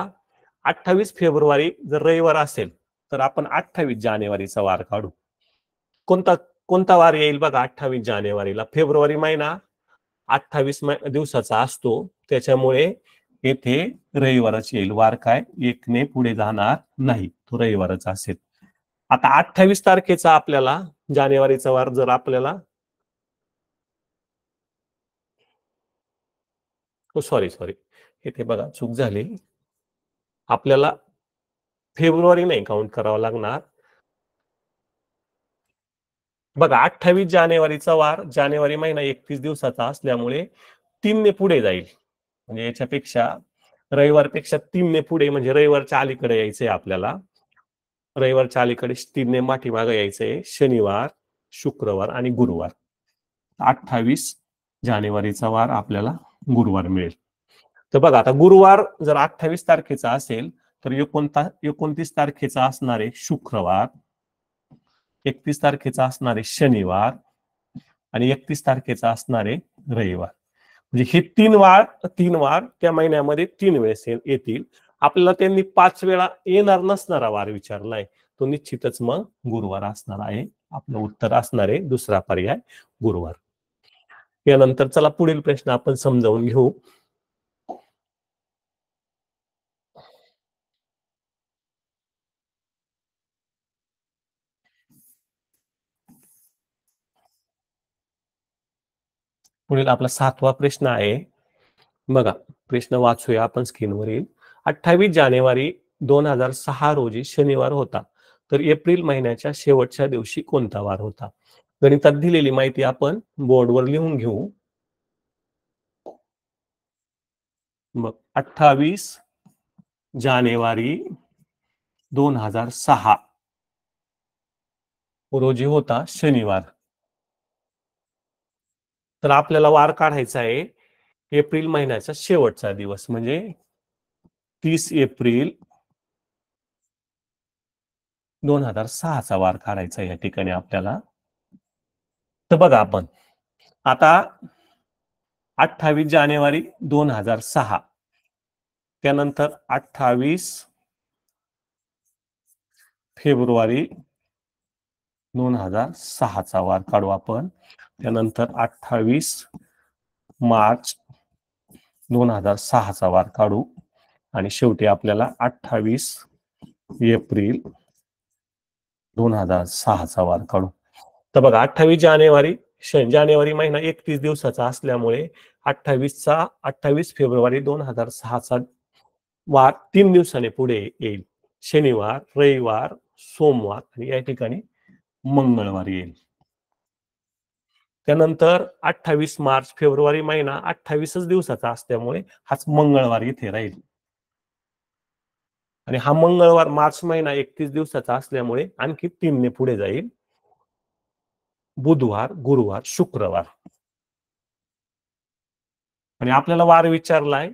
अठ्ठावीस फेब्रुवारी जर रविवार असेल तर आपण अठ्ठावीस जानेवारीचा वार काढू कोणता कोणता वार येईल बघा अठ्ठावीस जानेवारीला फेब्रुवारी महिना अठ्ठावीस दिवसाचा असतो त्याच्यामुळे येथे रविवारच येईल वार काय एकने पुढे जाणार नाही तो रविवाराचा असेल आता अठ्ठावीस तारखेचा आपल्याला जानेवारीचा वार जर आपल्याला सॉरी सॉरी इथे बघा चूक झाली आपल्याला फेब्रुवारी नाही काउंट करावा लागणार बघा अठ्ठावीस जानेवारीचा वार जानेवारी महिना एकतीस दिवसाचा असल्यामुळे तीन ने पुढे जाईल म्हणजे याच्यापेक्षा रविवारपेक्षा तीनने पुढे म्हणजे रविवारच्या अलीकडे यायचंय आपल्याला रविवारच्या अलीकडे तीन मागे यायचे शनिवार शुक्रवार आणि गुरुवार अठ्ठावीस जानेवारीचा वार आपल्याला गुरुवार मिळेल तर बघा आता गुरुवार जर अठ्ठावीस तारखेचा असेल तर एकोणता एकोणतीस तारखेचा असणारे शुक्रवार एकतीस तारखेचा असणारे शनिवार आणि एकतीस तारखेचा असणारे रविवार म्हणजे हे तीन वार तीन वार त्या महिन्यामध्ये तीन वेळेस येतील आपल्याला त्यांनी पाच वेळा येणार नसणारा वार विचारलाय तो निश्चितच मग गुरुवार असणार आहे आपलं उत्तर असणार आहे दुसरा पर्याय गुरुवार यानंतर चला पुढील प्रश्न आपण समजावून घेऊ पुढील आपला सातवा प्रश्न आहे बघा प्रश्न वाचूया आपण स्क्रीनवर येईल अठ्ठावीस जानेवारी दोन हजार सहा रोजी शनिवार होता तर एप्रिल महिन्याच्या शेवटच्या दिवशी कोणता वार होता गणितात दिलेली माहिती आपण बोर्डवर लिहून घेऊ मग अठ्ठावीस जानेवारी दोन हजार सहा रोजी होता शनिवार तर आपल्याला वार काढायचा आहे एप्रिल महिन्याचा शेवटचा दिवस म्हणजे तीस एप्रिल दोन हजार सहाचा वार काढायचा या ठिकाणी आपल्याला तर बघा आपण आता अठ्ठावीस जानेवारी दोन हजार सहा त्यानंतर अठ्ठावीस फेब्रुवारी दोन हजार सहाचा वार काढू आपण त्यानंतर अठ्ठावीस मार्च दोन हजार सहाचा वार काढू आणि शेवटी आपल्याला अठ्ठावीस एप्रिल दोन हजार सहाचा वार काढू तर बघा अठ्ठावीस जानेवारी जानेवारी महिना एकतीस दिवसाचा असल्यामुळे अठ्ठावीसचा अठ्ठावीस फेब्रुवारी दोन हजार सहाचा वार तीन दिवसाने पुढे येईल शनिवार रविवार सोमवार आणि या ठिकाणी मंगळवार येईल त्यानंतर अठ्ठावीस मार्च फेब्रुवारी महिना अठ्ठावीसच दिवसाचा असल्यामुळे हाच मंगळवार इथे राहील आणि हा मंगळवार मार्च महिना एकतीस दिवसाचा असल्यामुळे आणखी तीनने पुढे जाईल बुधवार गुरुवार शुक्रवार आणि आपल्याला वार विचारलाय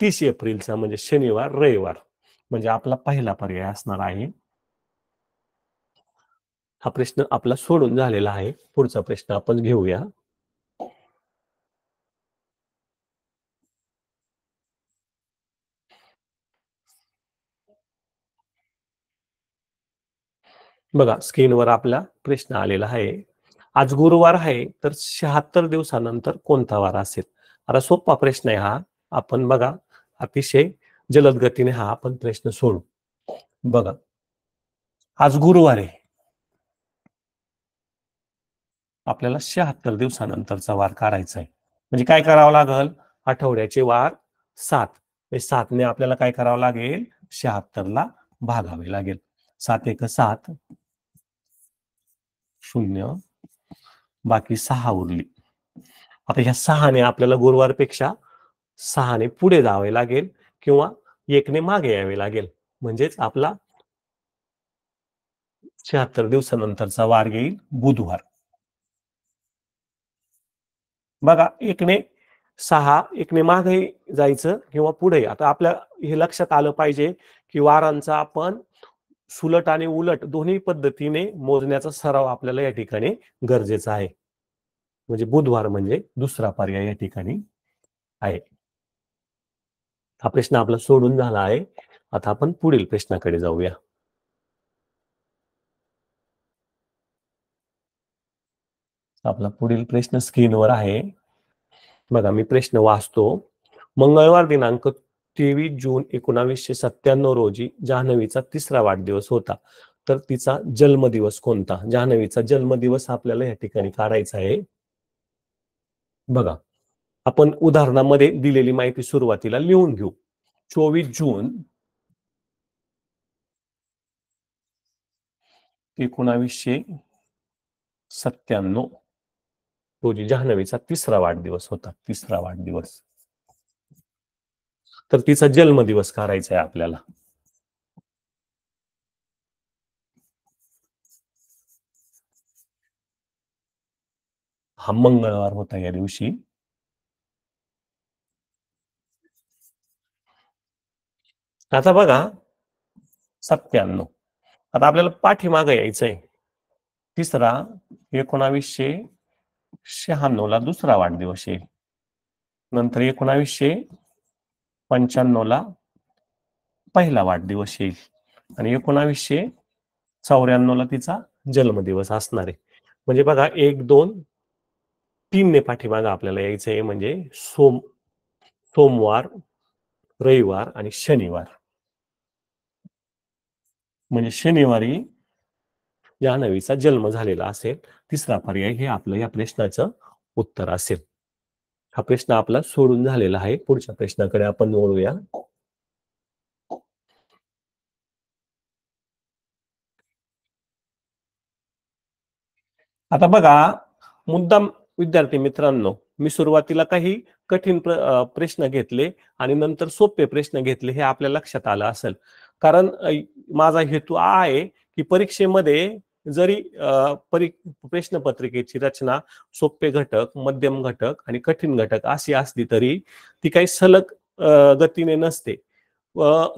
तीस एप्रिलचा म्हणजे शनिवार रविवार म्हणजे आपला पहिला पर्याय असणार आहे हा प्रश्न आपला सोडून झालेला आहे पुढचा प्रश्न आपण घेऊया बघा स्क्रीनवर आपला प्रश्न आलेला आहे आज गुरुवार आहे तर शहात्तर दिवसानंतर कोणता वार असेल आता सोपा प्रश्न आहे हा आपण बघा अतिशय जलद गतीने हा आपण प्रश्न सोडू बघा आज गुरुवार आहे आपल्याला शहात्तर दिवसानंतरचा वार काढायचा आहे म्हणजे काय करावं लागेल आठवड्याचे वार सात म्हणजे सातने आपल्याला काय करावं लागेल शहात्तरला भागावे लागेल सात एक सात शून्य बाकी सहा उरली आता ह्या सहाने आपल्याला गुरुवारपेक्षा सहाने पुढे जावे लागेल किंवा एकने मागे यावे लागेल म्हणजेच आपला शहात्तर दिवसानंतरचा वार येईल बुधवार बघा एकने सहा एकने मागे जायचं किंवा पुढे आता आपल्या हे लक्षात आलं पाहिजे की वारांचा आपण सुलट आणि उलट दोन्ही पद्धतीने मोजण्याचा सराव आपल्याला या ठिकाणी गरजेचा आहे म्हणजे बुधवार म्हणजे दुसरा पर्याय या ठिकाणी आहे हा प्रश्न आपला सोडून झाला आहे आता आपण पुढील प्रश्नाकडे जाऊया आपला पुढील प्रश्न स्क्रीनवर आहे बघा मी प्रश्न वाचतो मंगळवार दिनांक तेवीस जून एकोणावीसशे सत्त्याण्णव रोजी जान्हवीचा तिसरा वाढदिवस होता तर तिचा जन्मदिवस कोणता जान्हवीचा जन्मदिवस आपल्याला या ठिकाणी काढायचा आहे बघा आपण उदाहरणामध्ये दिलेली माहिती सुरुवातीला लिहून घेऊ चोवीस जून एकोणावीसशे सत्त्याण्णव रोजी जान्हवीचा तिसरा वाढदिवस होता तिसरा वाढदिवस तर तिचा जन्मदिवस करायचा आहे आपल्याला हा मंगळवार होता या दिवशी आता बघा सत्त्याण्णव आता आपल्याला पाठीमाग यायचंय तिसरा एकोणावीसशे शहाण्णव ला दुसरा वाढदिवस येईल नंतर एकोणावीसशे पंच्याण्णवला पहिला वाढदिवस येईल आणि एकोणावीसशे चौऱ्याण्णवला तिचा जन्मदिवस असणार आहे म्हणजे बघा एक दोन तीनने पाठीमागा आपल्याला यायचं आहे म्हणजे सोम सोमवार रविवार आणि शनिवार म्हणजे शनिवारी या जन्म झालेला असेल तिसरा पर्याय हे आपलं या प्रश्नाचं उत्तर असेल हा प्रश्न आपला सोडून झालेला आहे पुढच्या प्रश्नाकडे आपण वळूया आता बघा मुद्दाम विद्यार्थी मित्रांनो मी सुरुवातीला काही कठीण प्रश्न घेतले आणि नंतर सोपे प्रश्न घेतले हे आपल्या लक्षात आलं असेल कारण माझा हेतू आहे की परीक्षेमध्ये जरी परि प्रश्नपत्रिकेची रचना सोपे घटक मध्यम घटक आणि कठीण घटक अशी असली तरी ती काही सलग गतीने नसते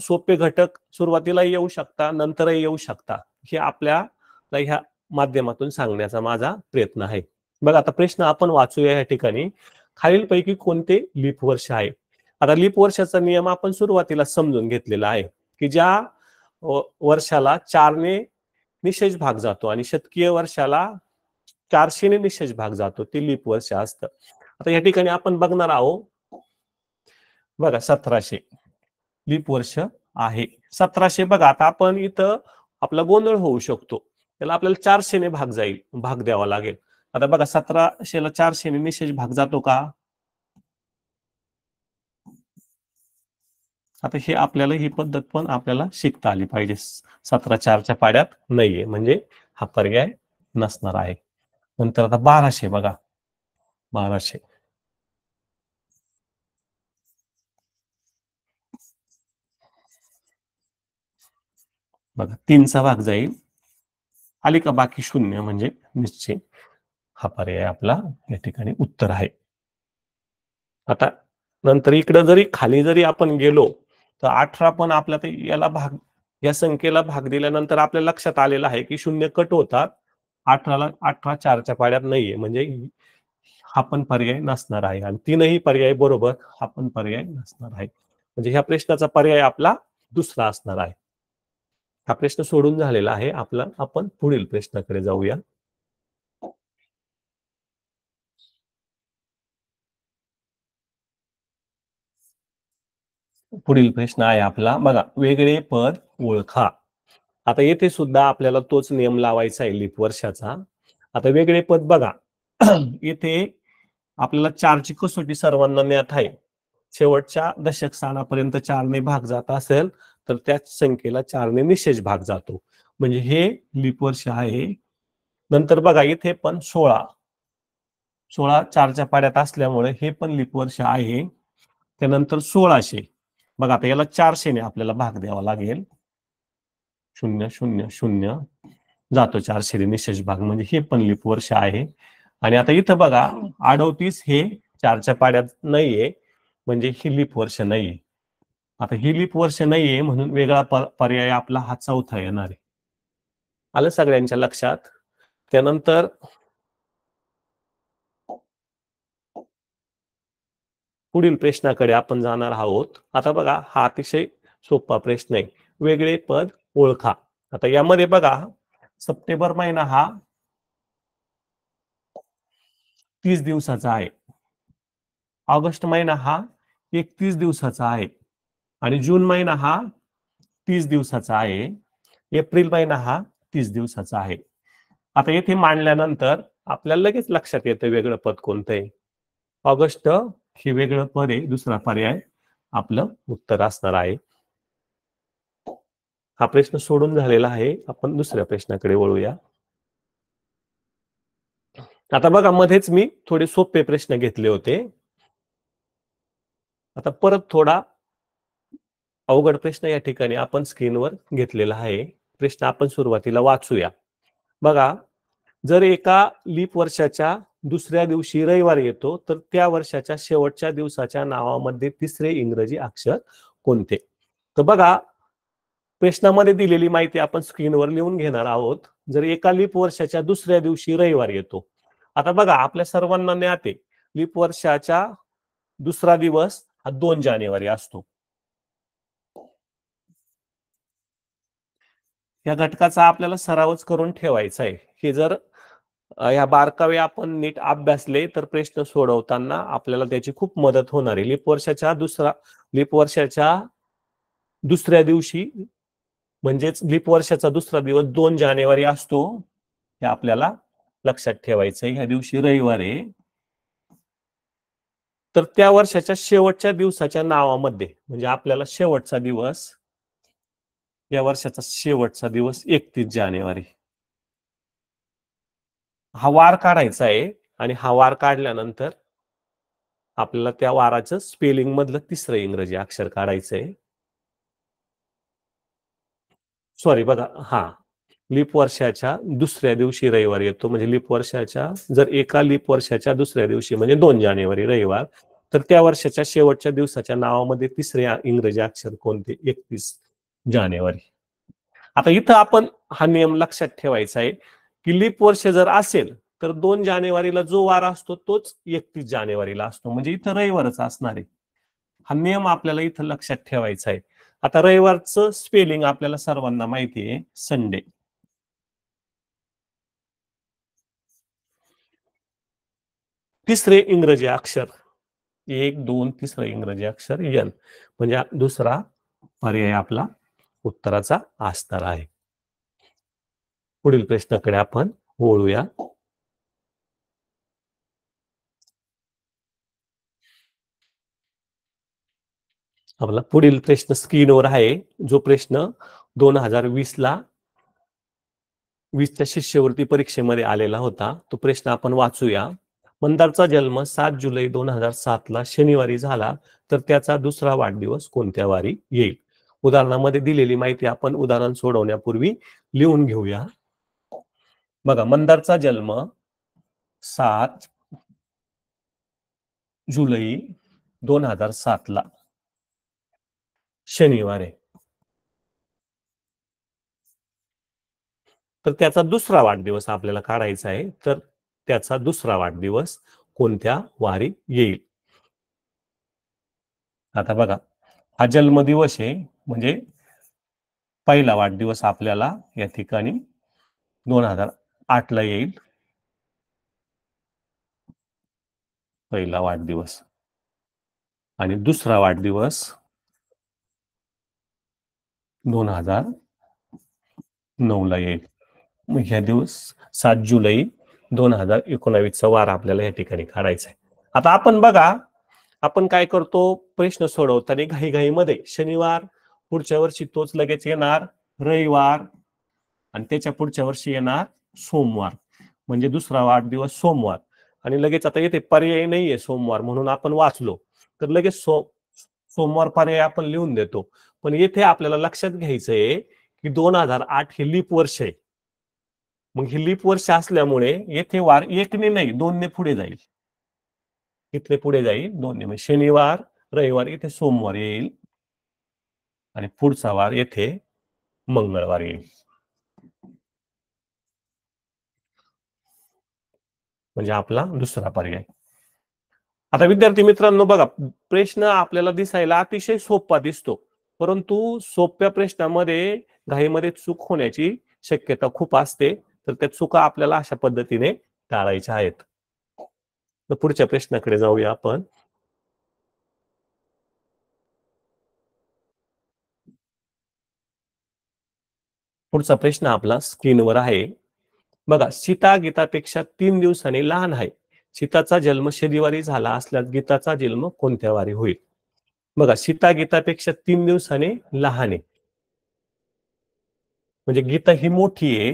सोपे घटक सुरुवातीला येऊ शकता नंतरही येऊ शकता हे आपल्याला ह्या माध्यमातून सांगण्याचा माझा प्रयत्न आहे बघा आता प्रश्न आपण वाचूया या ठिकाणी खालीलपैकी कोणते लीप वर्ष आहे आता लीप वर्षाचा नियम आपण सुरुवातीला समजून घेतलेला आहे की ज्या वर्षाला चारने निशेष भाग जातो आणि शतकीय वर्षाला चारशेने निशेष भाग जातो ते लीप वर्ष असतं आता या ठिकाणी आपण बघणार आहोत बघा सतराशे लीप वर्ष आहे सतराशे बघा आता आपण इथं आपला गोंधळ होऊ शकतो त्याला आपल्याला चारशेने भाग जाईल भाग द्यावा लागेल आता बघा सतराशेला चारशेने निशेष भाग जातो का आता हे आपल्याला ही पद्धत पण आपल्याला शिकता आली पाहिजे सतरा चारच्या पाड्यात नाहीये म्हणजे हा पर्याय नसणार आहे नंतर आता बाराशे बघा बाराशे बघा तीनचा भाग जाईल आली का बाकी शून्य म्हणजे निश्चय हा पर्याय आपला या ठिकाणी उत्तर आहे आता नंतर इकडं जरी खाली जरी आपण गेलो तर अठरा पण आपल्याला याला भाग या संख्येला भाग दिल्यानंतर आपल्या लक्षात आलेलं आहे की शून्य कट होतात अठराला अठरा चारच्या पाड्यात नाहीये म्हणजे हा पण पर्याय नसणार आहे आणि तीनही पर्याय बरोबर हा पण पर्याय नसणार आहे म्हणजे ह्या प्रश्नाचा पर्याय आपला दुसरा असणार आहे हा प्रश्न सोडून झालेला आहे आपला आपण पुढील प्रश्नाकडे जाऊया पुढील प्रश्न आहे आपला बघा वेगळे पद ओळखा आता येथे सुद्धा आपल्याला तोच नियम लावायचा आहे लिप वर्षाचा आता वेगळे पद बघा येथे आपल्याला चारची कसोटी सर्वांना ज्ञात आहे शेवटच्या दशक स्थानापर्यंत चारने भाग जात असेल तर त्याच संख्येला चारने निशेष भाग जातो म्हणजे हे लिप वर्ष आहे नंतर बघा इथे पण सोळा सोळा चारच्या पाड्यात असल्यामुळे हे पण लिप वर्ष आहे त्यानंतर सोळाशे बघा आता याला चारशेने आपल्याला भाग द्यावा लागेल शून्य शून्य शून्य जातो चारशेने निशेष भाग म्हणजे हे पण लिप वर्ष आहे आणि आता इथं बघा अडवतीस हे चारच्या पाड्यात नाहीये म्हणजे ही लिप वर्ष नाहीये आता ही लिप वर्ष नाहीये म्हणून वेगळा पर्याय आपला हा चौथा येणार आहे आलं सगळ्यांच्या लक्षात त्यानंतर पुढील प्रश्नाकडे आपण जाणार आहोत आता बघा हा अतिशय सोपा प्रश्न आहे वेगळे पद ओळखा आता यामध्ये बघा सप्टेंबर महिना हा तीस दिवसाचा आहे ऑगस्ट महिना हा एकतीस दिवसाचा आहे आणि जून महिना हा तीस दिवसाचा आहे एप्रिल महिना हा तीस दिवसाचा आहे आता येथे मांडल्यानंतर आपल्याला लगेच लक्षात येतं वेगळं पद कोणतं ऑगस्ट हे वेगळं पद आहे दुसरा पर्याय आपलं उत्तर असणार आहे हा प्रश्न सोडून झालेला आहे आपण दुसऱ्या प्रश्नाकडे वळूया आता बघा मध्येच मी थोडे सोपे प्रश्न घेतले होते आता परत थोडा अवघड प्रश्न या ठिकाणी आपण स्क्रीनवर घेतलेला आहे प्रश्न आपण सुरुवातीला वाचूया बघा जर एका लीप वर्षाच्या दुसऱ्या दिवशी रविवार येतो तर त्या वर्षाच्या शेवटच्या दिवसाच्या नावामध्ये तिसरे इंग्रजी अक्षर कोणते तर बघा प्रश्नामध्ये दिलेली माहिती आपण स्क्रीनवर लिहून घेणार आहोत जर एका लिप वर्षाच्या दुसऱ्या दिवशी रविवार येतो आता बघा आपल्या सर्वांना ज्ञाते लिप वर्षाच्या दुसरा दिवस हा दोन जानेवारी असतो या घटकाचा आपल्याला सरावच करून ठेवायचा आहे हे जर या बारकावे आपण नीट अभ्यासले तर प्रश्न सोडवताना आपल्याला त्याची खूप मदत होणार आहे लिप वर्षाच्या दुसरा लिप वर्षाच्या दुसऱ्या दिवशी म्हणजेच लिप वर्षाचा दुसरा दिवस दोन जानेवारी असतो हे आपल्याला लक्षात ठेवायचं ह्या दिवशी रविवार आहे तर त्या वर्षाच्या शेवटच्या दिवसाच्या नावामध्ये म्हणजे आपल्याला शेवटचा दिवस या वर्षाचा शेवटचा दिवस एकतीस जानेवारी हा वार काढायचा आहे आणि हा वार काढल्यानंतर आपल्याला त्या वाराचं स्पेलिंग मधलं तिसरं इंग्रजी अक्षर काढायचं आहे सॉरी बघा हा लिप वर्षाच्या दुसऱ्या दिवशी रविवार येतो म्हणजे लिप वर्षाच्या जर एका लिप वर्षाच्या दुसऱ्या दिवशी म्हणजे दोन जानेवारी रविवार तर त्या वर्षाच्या शेवटच्या दिवसाच्या नावामध्ये तिसरे इंग्रजी अक्षर कोणते एकतीस जानेवारी आता इथं आपण हा नियम लक्षात ठेवायचा आहे की लीप वर्ष जर असेल तर दोन जानेवारीला जो वार असतो तोच एकतीस जानेवारीला असतो म्हणजे इथं रविवारच असणार आहे हा नियम आपल्याला इथं लक्षात ठेवायचा आहे आता रविवारचं स्पेलिंग आपल्याला सर्वांना माहिती आहे संडे तिसरे इंग्रजी अक्षर एक दोन तिसरं इंग्रजी अक्षर यन म्हणजे दुसरा पर्याय आपला उत्तराचा आस्तर आहे पुढील प्रश्नाकडे आपण वळूया आपला पुढील प्रश्न स्क्रीनवर आहे जो प्रश्न दोन हजार वीस ला वीसच्या शिष्यवृत्ती परीक्षेमध्ये आलेला होता तो प्रश्न आपण वाचूया मंदारचा जन्म सात जुलै दोन हजार सात ला शनिवारी झाला तर त्याचा दुसरा वाढदिवस कोणत्या वारी येईल उदाहरणामध्ये दिलेली माहिती आपण उदाहरण सोडवण्यापूर्वी लिहून घेऊया बघा मंदारचा जन्म सात जुलै दोन हजार सात ला शनिवार आहे तर त्याचा दुसरा वाढदिवस आपल्याला काढायचा आहे तर त्याचा दुसरा वाढदिवस कोणत्या वारी येईल आता बघा हा जन्मदिवस आहे म्हणजे पहिला वाढदिवस आपल्याला या ठिकाणी दोन हजार आठला येईल पहिला वाढदिवस आणि दुसरा वाढदिवस दोन हजार नऊ ला येईल ह्या दिवस सात जुलै दोन हजार एकोणावीसचा वार आपल्याला या ठिकाणी काढायचा आहे आता आपण बघा आपण काय करतो प्रश्न सोडवताना घाईघाईमध्ये शनिवार पुढच्या वर्षी तोच लगेच येणार रविवार आणि त्याच्या पुढच्या वर्षी येणार सोमवार म्हणजे दुसरा वाढदिवस सोमवार आणि लगेच आता येथे पर्याय नाहीये सोमवार म्हणून आपण वाचलो तर लगेच सो सोमवार पर्याय आपण लिहून देतो पण येथे आपल्याला लक्षात घ्यायचंय की दोन हजार आठ हे लिप वर्ष आहे मग हे लिप वर्ष असल्यामुळे येथे वार एकने नाही दोनने पुढे जाईल इथले पुढे जाईल दोनने म्हणजे शनिवार रविवार इथे सोमवार येईल आणि पुढचा वार येथे मंगळवार येईल म्हणजे आपला दुसरा पर्याय आता विद्यार्थी मित्रांनो बघा प्रश्न आपल्याला दिसायला अतिशय सोपा दिसतो परंतु सोप्या प्रश्नामध्ये घाईमध्ये चूक होण्याची शक्यता खूप असते तर त्या चुका आपल्याला अशा पद्धतीने टाळायच्या आहेत तर पुढच्या प्रश्नाकडे जाऊया आपण पुढचा प्रश्न आपला स्क्रीनवर आहे बघा सीता गीतापेक्षा तीन दिवसांनी लहान आहे सीताचा जन्म शनिवारी झाला असल्यास गीताचा जन्म कोणत्या वारी होईल बघा सीता गीतापेक्षा तीन दिवसाने लहान आहे म्हणजे गीता ही मोठी आहे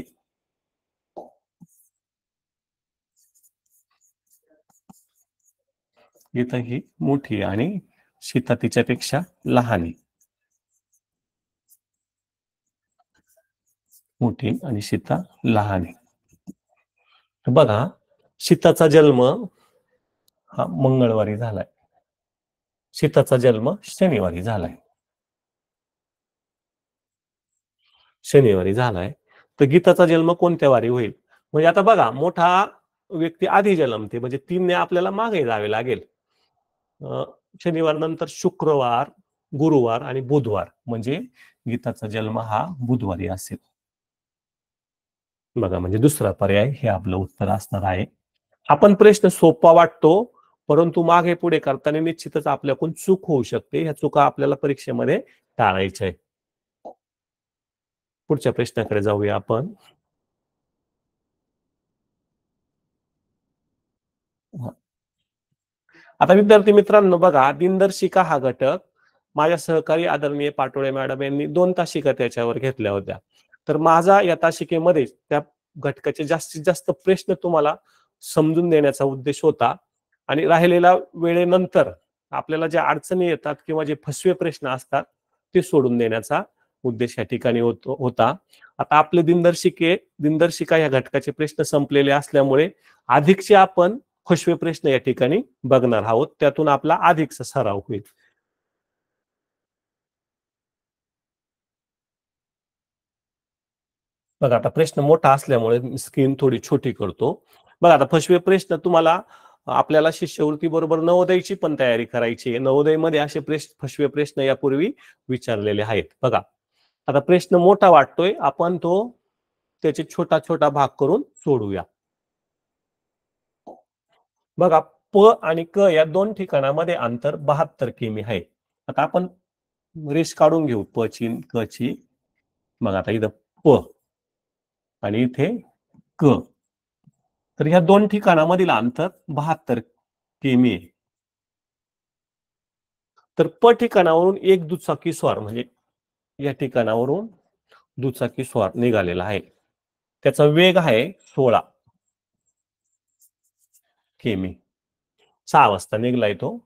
गीता ही मोठी आहे आणि सीता तिच्यापेक्षा लहान आहे मोठी आणि सीता लहान आहे बघा सीताचा जन्म हा मंगळवारी झालाय सीताचा जन्म शनिवारी झालाय शनिवारी झालाय तर गीताचा जन्म कोणत्या वारी होईल म्हणजे आता बघा मोठा व्यक्ती आधी जन्मते म्हणजे तीनने आपल्याला मागे जावे लागेल शनिवार नंतर शुक्रवार गुरुवार आणि बुधवार म्हणजे गीताचा जन्म हा बुधवारी असेल बघा म्हणजे दुसरा पर्याय हे आपलं उत्तर असणार आहे आपण प्रश्न सोपा वाटतो परंतु मागे पुढे करताना निश्चितच आपल्याकडून चूक होऊ शकते ह्या चुका आपल्याला परीक्षेमध्ये टाळायच्या आहे पुढच्या प्रश्नाकडे जाऊया आपण आता विद्यार्थी मित्रांनो बघा दिनदर्शिका हा घटक माझ्या सहकारी आदरणीय पाटोळे मॅडम यांनी दोन तासिका त्याच्यावर घेतल्या होत्या तर माझा या तासिकेमध्ये त्या घटकाचे जास्तीत जास्त प्रश्न तुम्हाला समजून देण्याचा उद्देश होता आणि राहिलेल्या वेळेनंतर आपल्याला ज्या अडचणी येतात किंवा जे फसवे प्रश्न असतात ते सोडून देण्याचा उद्देश या ठिकाणी होतो होता आता आपले दिनदर्शिके दिनदर्शिका या घटकाचे प्रश्न संपलेले असल्यामुळे अधिकचे आपण फसवे प्रश्न या ठिकाणी बघणार आहोत त्यातून आपला अधिकचा सराव होईल बघा आता प्रश्न मोठा असल्यामुळे स्क्रीन थोडी छोटी करतो बघा आता फसवे प्रश्न तुम्हाला आपल्याला शिष्यवृत्ती बरोबर नवोदयची पण तयारी करायची आहे नवोदयमध्ये असे प्रश्न फसवे प्रश्न यापूर्वी विचारलेले आहेत बघा आता प्रश्न मोठा वाटतोय आपण तो त्याचे छोटा छोटा भाग करून सोडूया बघा प आणि क या दोन ठिकाणामध्ये अंतर बहात्तर किमी आहे आता आपण रेष काढून घेऊ प ची क ची बघा आता इथं प आणि इथे क तर ह्या दोन ठिकाणामधील अंतर बहात्तर किमी तर प ठिकाणावरून एक दुचाकी स्वार म्हणजे या ठिकाणावरून दुचाकी स्वार निघालेला आहे त्याचा वेग आहे सोळा किमी सहा वाजता निघलाय तो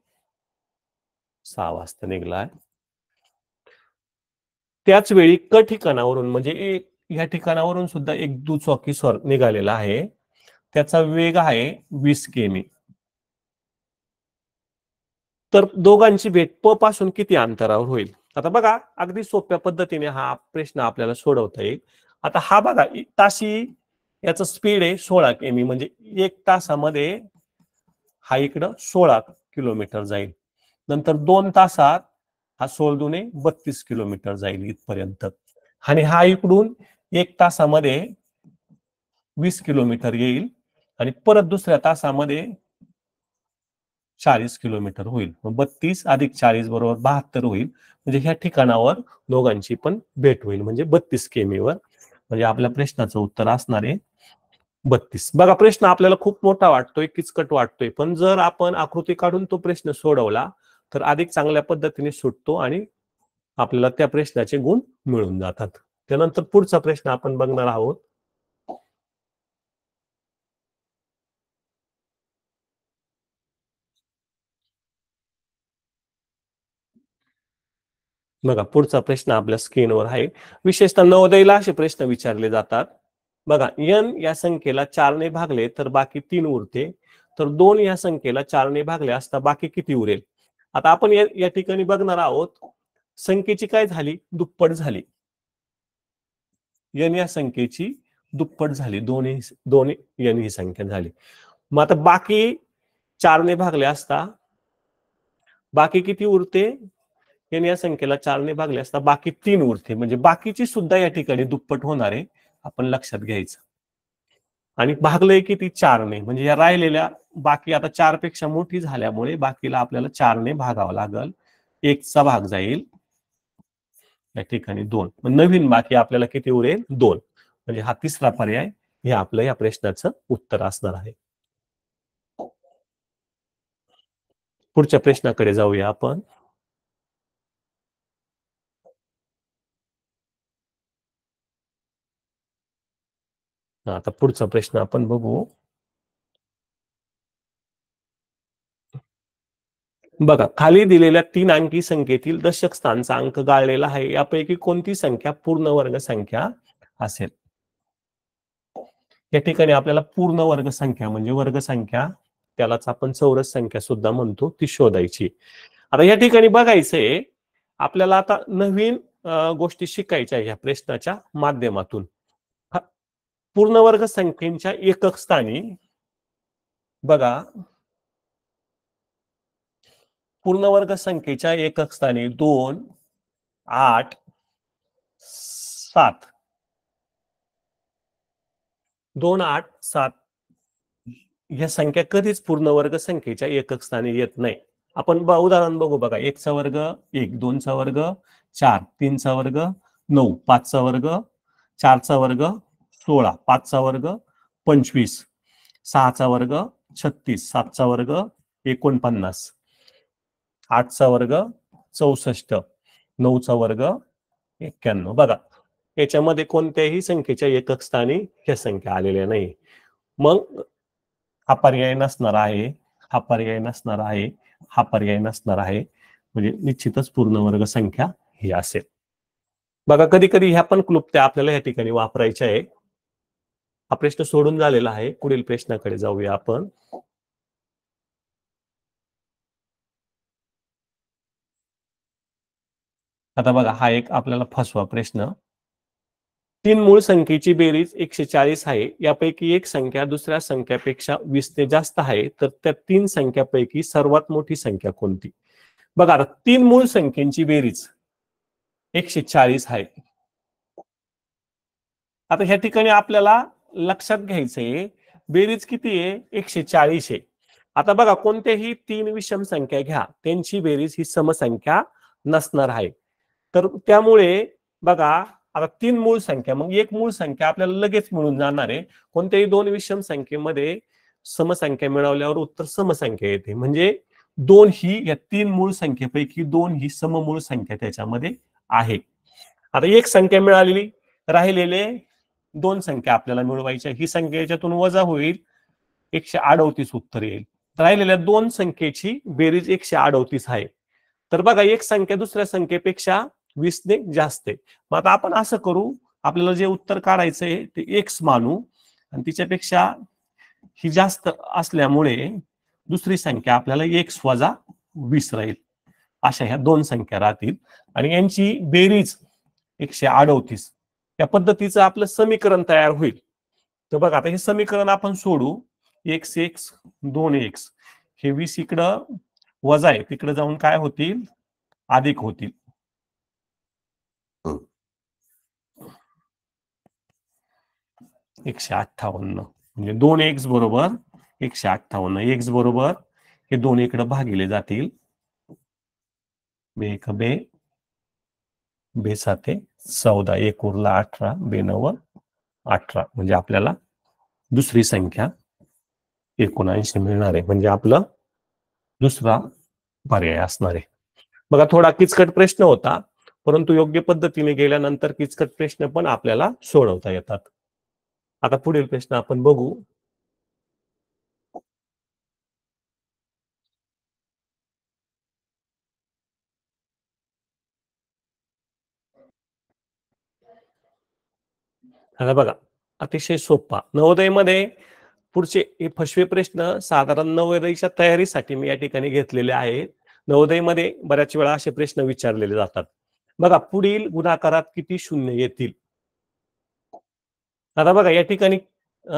सहा वाजता निघलाय त्याच वेळी क ठिकाणावरून म्हणजे एक या ठिकाणावरून सुद्धा एक दुचाकी स्वर निघालेला आहे त्याचा वेग आहे वीस किमी तर दोघांची भेट प पासून किती अंतरावर होईल आता बघा अगदी सोप्या पद्धतीने हा प्रश्न आपल्याला सोडवता येईल आता हा बघा ताशी याचा स्पीड आहे सोळा किमी म्हणजे एक तासामध्ये हा इकडं सोळा किलोमीटर जाईल नंतर दोन तासात हा सोळ दुने बत्तीस किलोमीटर जाईल इथपर्यंत आणि हा इकडून एक तासामध्ये वीस किलोमीटर येईल आणि परत दुसऱ्या तासामध्ये चाळीस किलोमीटर होईल बत्तीस अधिक चाळीस बरोबर बहात्तर होईल म्हणजे ह्या ठिकाणावर दोघांची पण भेट होईल म्हणजे बत्तीस केमीवर म्हणजे आपल्या प्रश्नाचं उत्तर असणार आहे बत्तीस बघा प्रश्न आपल्याला खूप मोठा वाटतोय किचकट वाटतोय पण जर आपण आकृती काढून तो प्रश्न सोडवला तर अधिक चांगल्या पद्धतीने सुटतो आणि आपल्याला त्या प्रश्नाचे गुण मिळून जातात त्यानंतर पुढचा प्रश्न आपण बघणार आहोत बघा पुढचा प्रश्न आपल्या स्क्रीनवर आहे विशेषतः नवोदयला असे प्रश्न विचारले जातात बघा यन या संख्येला चारने भागले तर बाकी तीन उरते तर दोन या संख्येला चारने भागले असता बाकी किती उरेल आता आपण या ठिकाणी बघणार आहोत संख्येची काय झाली दुप्पट झाली एन या संख्येची दुप्पट झाली दोन दोन एन ही संख्या झाली मग आता बाकी चारने भागले असता बाकी किती उरते एन या संख्येला चारने भागले असता बाकी तीन उरते म्हणजे बाकीची सुद्धा या ठिकाणी दुप्पट होणार आहे आपण लक्षात घ्यायचं आणि भागलंय किती चारने म्हणजे या राहिलेल्या बाकी आता चारपेक्षा मोठी झाल्यामुळे बाकीला आपल्याला चारने भागावं लागल एकचा भाग जाईल या ठिकाणी दोन नवीन बाकी आपल्याला किती उरेल दोन म्हणजे हा तिसरा पर्याय हे आपलं या प्रश्नाचं उत्तर असणार आहे पुढच्या प्रश्नाकडे जाऊया आपण आता पुढचा प्रश्न आपण बघू बघा खाली दिलेल्या तीन अंकी संख्येतील दशक स्थानचा अंक गाळलेला आहे यापैकी कोणती संख्या पूर्ण वर्ग संख्या असेल या ठिकाणी आपल्याला पूर्ण वर्ग संख्या म्हणजे वर्ग संख्या त्यालाच आपण चौरस संख्या सुद्धा म्हणतो ती शोधायची आता या ठिकाणी बघायचंय आपल्याला आता नवीन गोष्टी शिकायच्या या प्रश्नाच्या माध्यमातून पूर्ण वर्ग संख्येच्या एकक स्थानी बघा पूर्ण वर्ग संख्येच्या एकक स्थानी दोन आठ सात दोन आठ सात ह्या संख्या कधीच पूर्ण वर्ग संख्येच्या एकक स्थानी येत नाही आपण उदाहरण बघू बघा एकचा वर्ग एक दोनचा वर्ग चार तीनचा वर्ग नऊ पाचचा वर्ग चारचा वर्ग सोळा पाचचा वर्ग पंचवीस सहाचा वर्ग छत्तीस सातचा वर्ग एकोणपन्नास आठचा वर्ग चौसष्ट नऊचा वर्ग एक्क्याण्णव बघा याच्यामध्ये कोणत्याही संख्येच्या एकक स्थानी ह्या संख्या आलेल्या नाही मग हा पर्याय नसणार आहे हा पर्याय नसणार आहे हा पर्याय नसणार आहे म्हणजे निश्चितच पूर्ण वर्ग संख्या ही असेल बघा कधी कधी ह्या पण क्लुप्त्या आपल्याला या ठिकाणी वापरायच्या आहे हा प्रश्न सोडून झालेला आहे पुढील प्रश्नाकडे जाऊया आपण आता बघा हा एक आपल्याला फसवा प्रश्न तीन मूळ संख्येची बेरीज एकशे चाळीस आहे यापैकी एक संख्या दुसऱ्या संख्यापेक्षा वीस ते जास्त आहे तर त्या तीन संख्यापैकी सर्वात मोठी संख्या कोणती बघा तीन मूळ संख्येची बेरीज एकशे चाळीस आहे आता ह्या ठिकाणी आपल्याला लक्षात घ्यायचंय बेरीज किती आहे एकशे चाळीस आहे आता बघा कोणत्याही तीन विषम संख्या घ्या त्यांची बेरीज ही समसंख्या नसणार आहे तर त्यामुळे बघा आता तीन मूळ संख्या मग एक मूळ संख्या आपल्याला लगेच मिळून जाणार आहे कोणत्याही दोन विषम संख्येमध्ये समसंख्या मिळवल्यावर उत्तर समसंख्या येते म्हणजे दोन ही या तीन मूळ संख्येपैकी दोन ही सममूळ संख्या त्याच्यामध्ये आहे आता एक संख्या मिळालेली राहिलेले दोन संख्या आपल्याला मिळवायच्या ही संख्या याच्यातून वजा होईल एकशे अडवतीस उत्तर येईल राहिलेल्या दोन संख्येची बेरीज एकशे अडवतीस आहे तर बघा एक संख्या दुसऱ्या संख्येपेक्षा वीस ने जास्त आहे मग आता आपण असं करू आपल्याला जे उत्तर काढायचंय ते एक्स मानू आणि तिच्यापेक्षा ही जास्त असल्यामुळे दुसरी संख्या आपल्याला एक्स वजा वीस राहील अशा ह्या दोन संख्या राहतील आणि यांची बेरीज एकशे अडवतीस या पद्धतीचं आपलं समीकरण तयार होईल तर बघा आता हे समीकरण आपण सोडू एक्स एक्स दोन एक्स हे वीस इकडं वजा आहे तिकडे जाऊन काय होतील अधिक होतील एकशे अठ्ठावन्न म्हणजे दोन एक्स बरोबर एकशे अठ्ठावन्न एक्स बरोबर हे दोन इकडे भागिले जातील बे एक बे बेसाते चौदा एक उरला अठरा नव अठरा म्हणजे आपल्याला दुसरी संख्या एकोणऐंशी मिळणार आहे म्हणजे आपलं दुसरा पर्याय असणार आहे बघा थोडा किचकट प्रश्न होता परंतु योग्य पद्धतीने गेल्यानंतर किचकट प्रश्न पण आपल्याला सोडवता येतात आता पुढील प्रश्न आपण बघू आता बघा अतिशय सोपा मध्ये पुढचे हे फसवे प्रश्न साधारण नवोदयच्या तयारीसाठी मी या ठिकाणी घेतलेले आहेत नवोदय मध्ये बऱ्याच वेळा असे प्रश्न विचारलेले जातात बघा पुढील गुणाकारात किती शून्य येतील आता बघा या ठिकाणी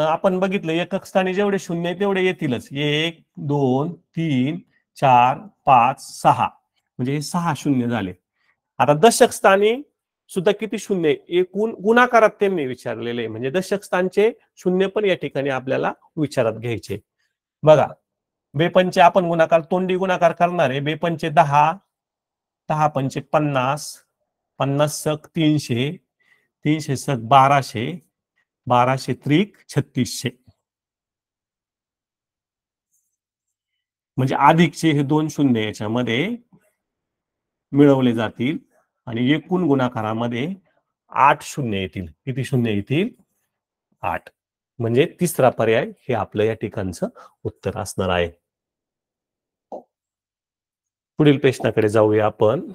आपण बघितलं एकक स्थानी जेवढे शून्य तेवढे येतीलच एक दोन तीन चार पाच सहा म्हणजे हे सहा शून्य झाले आता दशक स्थानी सुद्धा किती शून्य एकूण गुणाकारात त्यांनी विचारलेले म्हणजे दशक स्थानचे शून्य पण या ठिकाणी आपल्याला विचारात घ्यायचे बघा बेपंचे आपण गुणाकार तोंडी गुणाकार करणार आहे बेपंचे दहा दहा पंचे पन्नास पन्नास सक तीनशे तीनशे सक बाराशे बाराशे त्रिक छत्तीसशे म्हणजे अधिकचे हे दोन शून्य याच्यामध्ये मिळवले जातील आणि एकूण गुणाकारामध्ये आठ शून्य येतील किती शून्य येतील आठ म्हणजे तिसरा पर्याय हे आपलं या ठिकाणचं उत्तर असणार आहे पुढील प्रश्नाकडे जाऊया आपण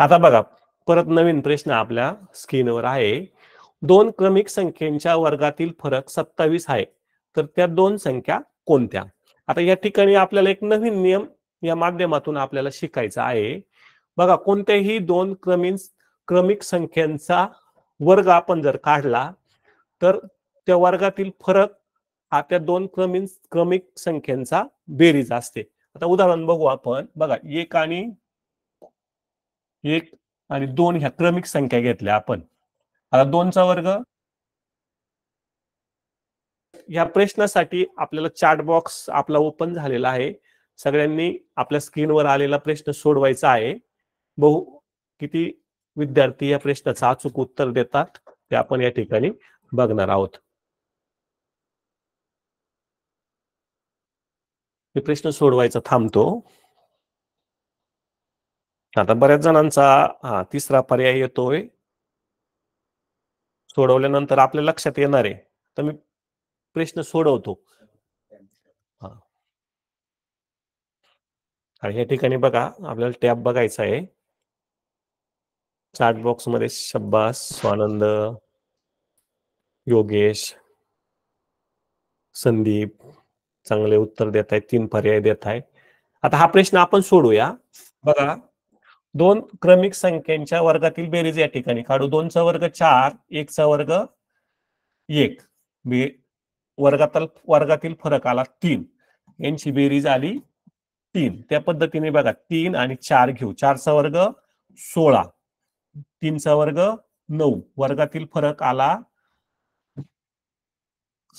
आता बघा परत नवीन प्रश्न आपल्या स्क्रीनवर आहे दोन क्रमिक संख्येच्या वर्गातील फरक सत्तावीस आहे तर त्या दोन संख्या कोणत्या आता या ठिकाणी आपल्याला एक नवीन नियम या माध्यमातून आपल्याला शिकायचा आहे बघा कोणत्याही दोन क्रमिक क्रमिक संख्यांचा वर्ग आपण जर काढला तर त्या वर्गातील फरक हा त्या दोन क्रमिक क्रमिक संख्यांचा बेरीज असते आता उदाहरण बघू आपण बघा एक आणि एक आणि दोन ह्या क्रमिक संख्या घेतल्या आपण आता दोनचा वर्ग या प्रश्नासाठी आपल्याला चार्ट बॉक्स आपला ओपन झालेला आहे सगळ्यांनी आपल्या स्क्रीनवर आलेला प्रश्न सोडवायचा आहे बहु किती विद्यार्थी या प्रश्नाचं अचूक उत्तर देतात ते आपण या ठिकाणी बघणार आहोत प्रश्न सोडवायचा थांबतो आता बऱ्याच जणांचा हा तिसरा पर्याय येतोय सोडवल्यानंतर आपल्या लक्षात येणार आहे तर मी प्रश्न सोडवतो हा या ठिकाणी बघा आपल्याला टॅब बघायचा आहे चार्ट बॉक्स मध्ये शब्बास स्वानंद योगेश संदीप चांगले उत्तर देत आहेत तीन पर्याय देत आहेत आता हा प्रश्न आपण सोडूया बघा दोन क्रमिक संख्यांच्या वर्गातील बेरीज या ठिकाणी काढू दोनचा वर्ग चार एकचा वर्ग एक वर्गातील वर्गातल वर्गातील फरक आला तीन यांची बेरीज आली तीन त्या पद्धतीने बघा तीन आणि चार घेऊ चारचा वर्ग सोळा तीनचा वर्ग नऊ वर्गातील फरक आला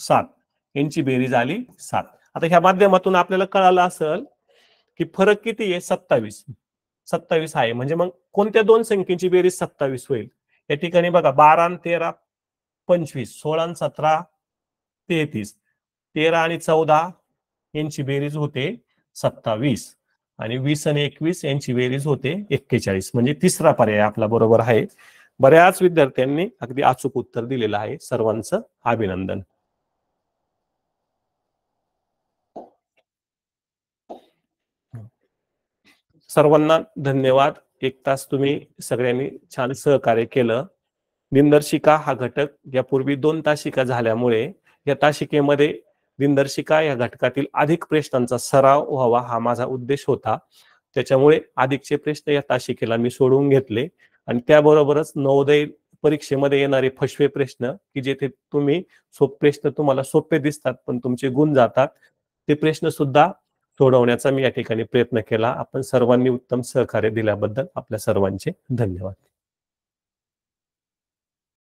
सात यांची बेरीज आली सात आता ह्या माध्यमातून आपल्याला कळालं असेल की फरक किती आहे सत्तावीस सत्तावीस आहे म्हणजे मग कोणत्या दोन संख्येची बेरीज सत्तावीस होईल या ठिकाणी बघा बारा तेरा पंचवीस सोळा सतरा तेहतीस तेरा आणि चौदा यांची बेरीज होते सत्तावीस आणि वीस आणि एकवीस यांची बेरीज होते एक्केचाळीस म्हणजे तिसरा पर्याय आपला बरोबर आहे बऱ्याच विद्यार्थ्यांनी अगदी अचूक उत्तर दिलेलं आहे सर्वांचं अभिनंदन सर्वांना धन्यवाद एक तास तुम्ही सगळ्यांनी छान सहकार्य केलं दिनदर्शिका हा घटक यापूर्वी दोन तासिका झाल्यामुळे या तासिकेमध्ये दिनदर्शिका या घटकातील अधिक प्रश्नांचा सराव व्हावा हा माझा उद्देश होता त्याच्यामुळे अधिकचे प्रश्न या तासिकेला मी सोडवून घेतले आणि त्याबरोबरच नवोदय परीक्षेमध्ये येणारे फसवे प्रश्न की जेथे तुम्ही सोप प्रश्न तुम्हाला सोपे दिसतात पण तुमचे गुण जातात ते प्रश्न सुद्धा सोडवण्याचा मी या ठिकाणी प्रयत्न केला आपण सर्वांनी उत्तम सहकार्य दिल्याबद्दल आपल्या सर्वांचे धन्यवाद